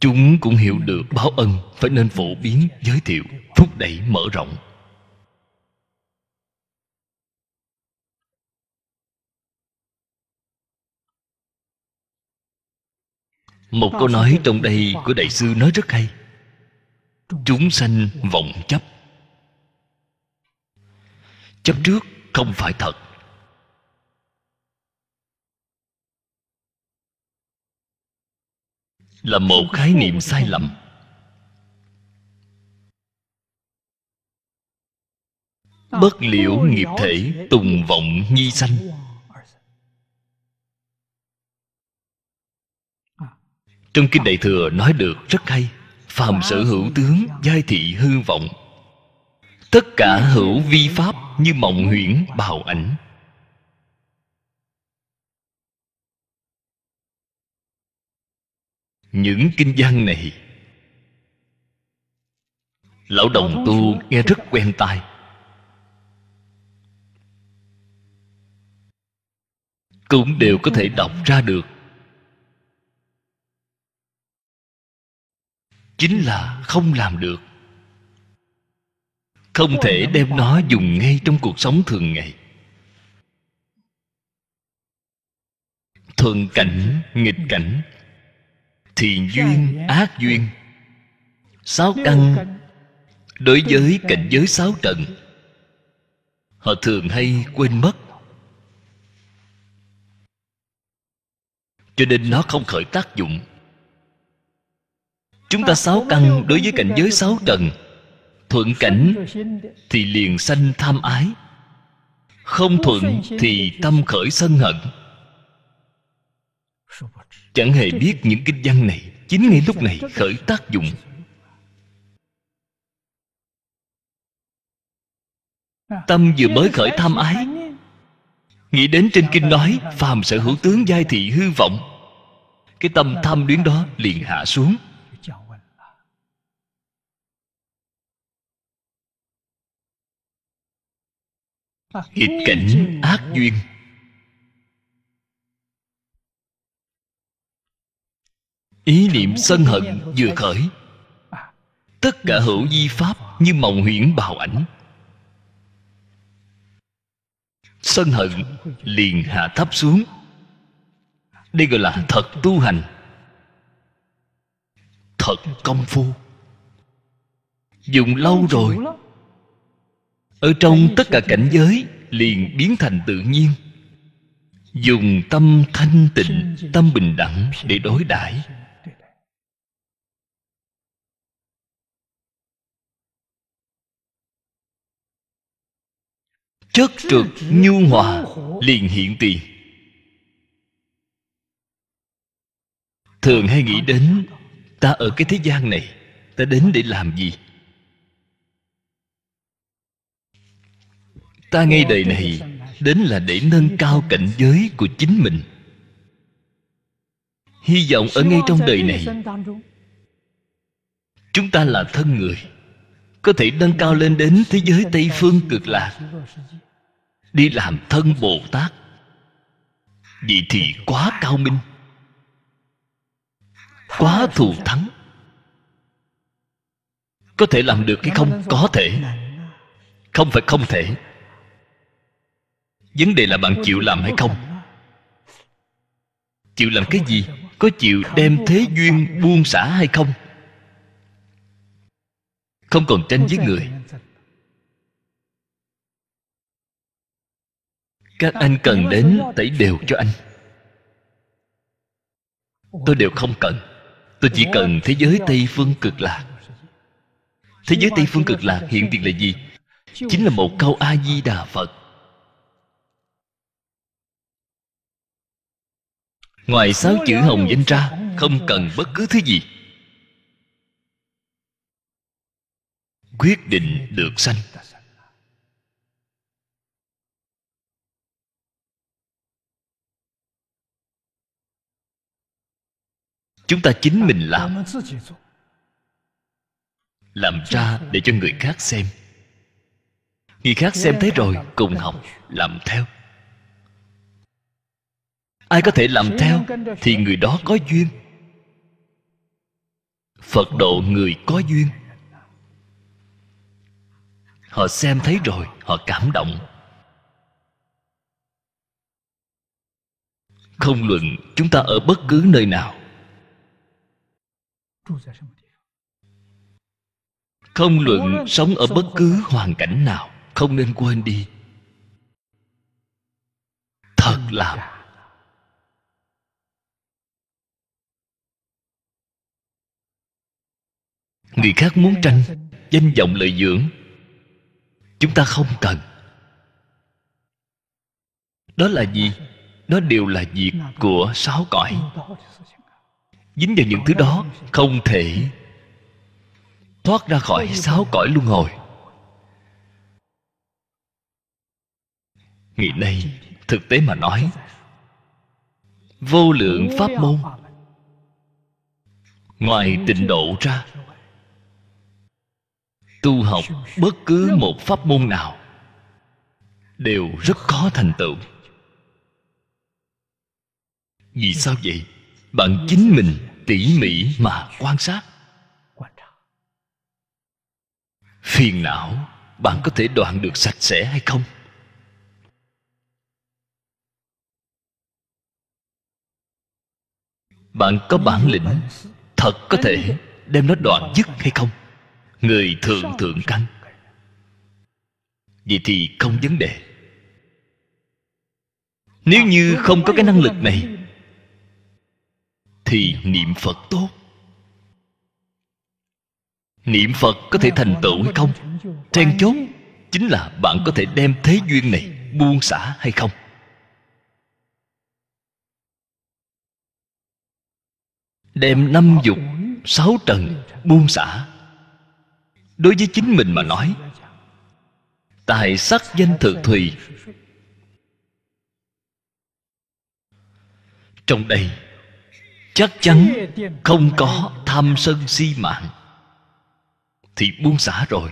chúng cũng hiểu được báo ân phải nên phổ biến giới thiệu thúc đẩy mở rộng một câu nói trong đây của đại sư nói rất hay chúng sanh vọng chấp chấp trước không phải thật là một khái niệm sai lầm bất liễu nghiệp thể tùng vọng nhi sanh trong kinh đại thừa nói được rất hay phàm sở hữu tướng giai thị hư vọng tất cả hữu vi pháp như mộng huyễn bào ảnh những kinh văn này lão đồng tu nghe rất quen tai cũng đều có thể đọc ra được chính là không làm được không thể đem nó dùng ngay trong cuộc sống thường ngày thuận cảnh nghịch cảnh thiện duyên ác duyên sáu căn đối với cảnh giới sáu trần họ thường hay quên mất cho nên nó không khởi tác dụng chúng ta sáu căn đối với cảnh giới sáu trần thuận cảnh thì liền sanh tham ái không thuận thì tâm khởi sân hận chẳng hề biết những kinh văn này chính ngay lúc này khởi tác dụng tâm vừa mới khởi tham ái nghĩ đến trên kinh nói phàm sở hữu tướng giai thị hư vọng cái tâm tham luyến đó liền hạ xuống nghịch cảnh ác duyên ý niệm sân hận vừa khởi tất cả hữu di pháp như mộng huyễn bào ảnh sân hận liền hạ thấp xuống đây gọi là thật tu hành thật công phu dùng lâu rồi ở trong tất cả cảnh giới liền biến thành tự nhiên dùng tâm thanh tịnh tâm bình đẳng để đối đãi chất trực nhu hòa liền hiện tiền thường hay nghĩ đến ta ở cái thế gian này ta đến để làm gì ta ngay đời này đến là để nâng cao cảnh giới của chính mình hy vọng ở ngay trong đời này chúng ta là thân người có thể nâng cao lên đến thế giới tây phương cực lạc đi làm thân bồ tát vậy thì quá cao minh quá thù thắng có thể làm được hay không có thể không phải không thể vấn đề là bạn chịu làm hay không chịu làm cái gì có chịu đem thế duyên buông xả hay không không còn tranh với người các anh cần đến tẩy đều cho anh tôi đều không cần tôi chỉ cần thế giới tây phương cực lạc thế giới tây phương cực lạc hiện tiền là gì chính là một câu a di đà phật ngoài sáu chữ hồng danh ra không cần bất cứ thứ gì quyết định được sanh chúng ta chính mình làm làm ra để cho người khác xem người khác xem thấy rồi cùng học làm theo ai có thể làm theo thì người đó có duyên phật độ người có duyên họ xem thấy rồi họ cảm động không luận chúng ta ở bất cứ nơi nào không luận sống ở bất cứ hoàn cảnh nào không nên quên đi thật làm người khác muốn tranh danh vọng lợi dưỡng chúng ta không cần đó là gì đó đều là việc của sáu cõi dính vào những thứ đó không thể thoát ra khỏi sáu cõi luân hồi ngày nay thực tế mà nói vô lượng pháp môn ngoài tịnh độ ra tu học bất cứ một pháp môn nào đều rất khó thành tựu vì sao vậy bạn chính mình tỉ mỉ mà quan sát phiền não bạn có thể đoạn được sạch sẽ hay không bạn có bản lĩnh thật có thể đem nó đoạn dứt hay không người thượng thượng căn vậy thì không vấn đề nếu như không có cái năng lực này thì niệm phật tốt niệm phật có thể thành tựu hay không then chốt chính là bạn có thể đem thế duyên này buông xả hay không đem năm dục sáu trần buông xả đối với chính mình mà nói tài sắc danh thực thùy trong đây chắc chắn không có tham sân si mạng thì buông xả rồi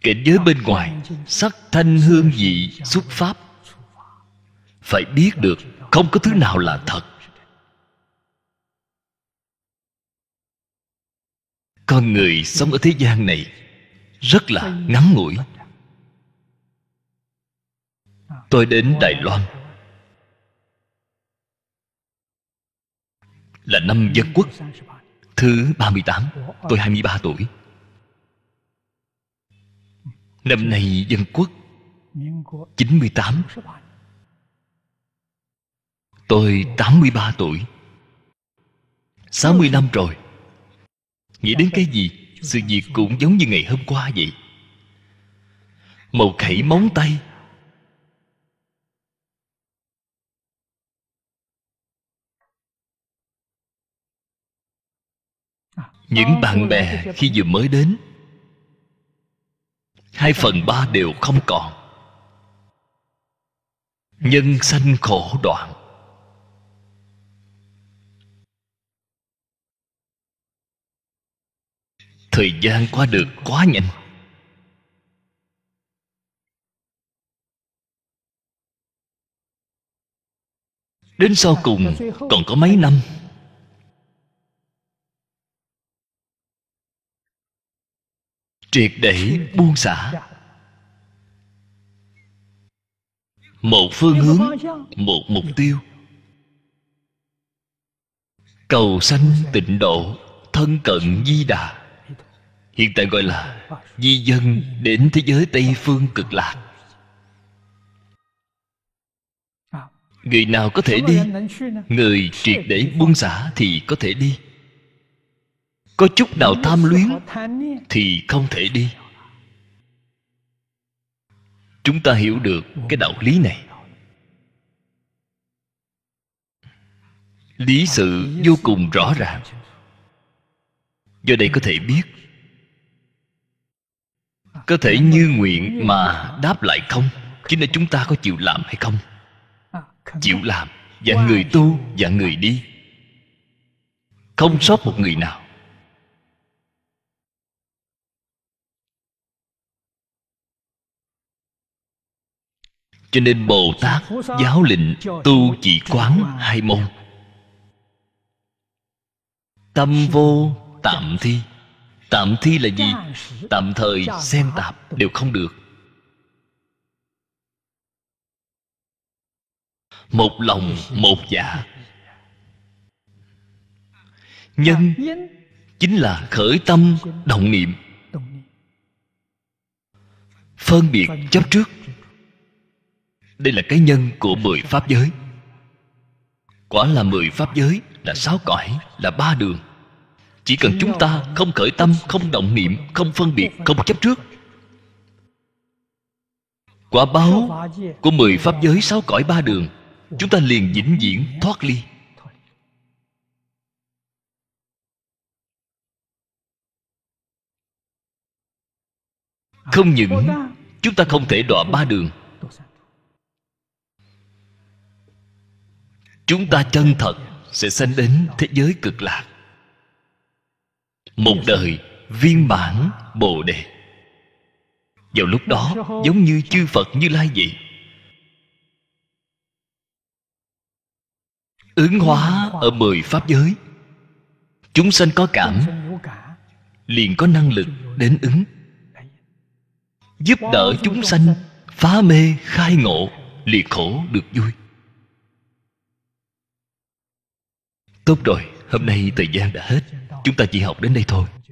cảnh giới bên ngoài sắc thanh hương vị xuất pháp phải biết được không có thứ nào là thật con người sống ở thế gian này rất là ngắn ngủi tôi đến đài loan là năm dân quốc thứ 38 tôi 23 tuổi năm nay dân quốc 98 tôi 83 tuổi 60 năm rồi nghĩ đến cái gì sự việc cũng giống như ngày hôm qua vậy màu khẩy móng tay những bạn bè khi vừa mới đến hai phần ba đều không còn nhân sanh khổ đoạn thời gian qua được quá nhanh đến sau cùng còn có mấy năm triệt để buông xả một phương hướng một mục tiêu cầu sanh tịnh độ thân cận di đà hiện tại gọi là di dân đến thế giới tây phương cực lạc người nào có thể đi người triệt để buông xả thì có thể đi có chút nào tham luyến thì không thể đi chúng ta hiểu được cái đạo lý này lý sự vô cùng rõ ràng do đây có thể biết có thể như nguyện mà đáp lại không chính là chúng ta có chịu làm hay không chịu làm dạng người tu dạng người đi không sót một người nào cho nên bồ tát giáo lệnh tu chỉ quán hai môn tâm vô tạm thi tạm thi là gì tạm thời xem tạp đều không được một lòng một dạ nhân dạ chính là khởi tâm dạ động niệm phân biệt chấp trước đây là cái nhân của mười pháp giới quả là mười pháp giới là sáu cõi là ba đường chỉ cần chúng ta không khởi tâm không động niệm không phân biệt không chấp trước quả báo của mười pháp giới sáu cõi ba đường chúng ta liền vĩnh viễn thoát ly không những chúng ta không thể đọa ba đường chúng ta chân thật sẽ sanh đến thế giới cực lạc một đời viên mãn bồ đề vào lúc đó giống như chư phật như lai vậy ứng hóa ở mười pháp giới chúng sanh có cảm liền có năng lực đến ứng giúp đỡ chúng sanh phá mê khai ngộ liệt khổ được vui tốt rồi hôm nay thời gian đã hết chúng ta chỉ học đến đây thôi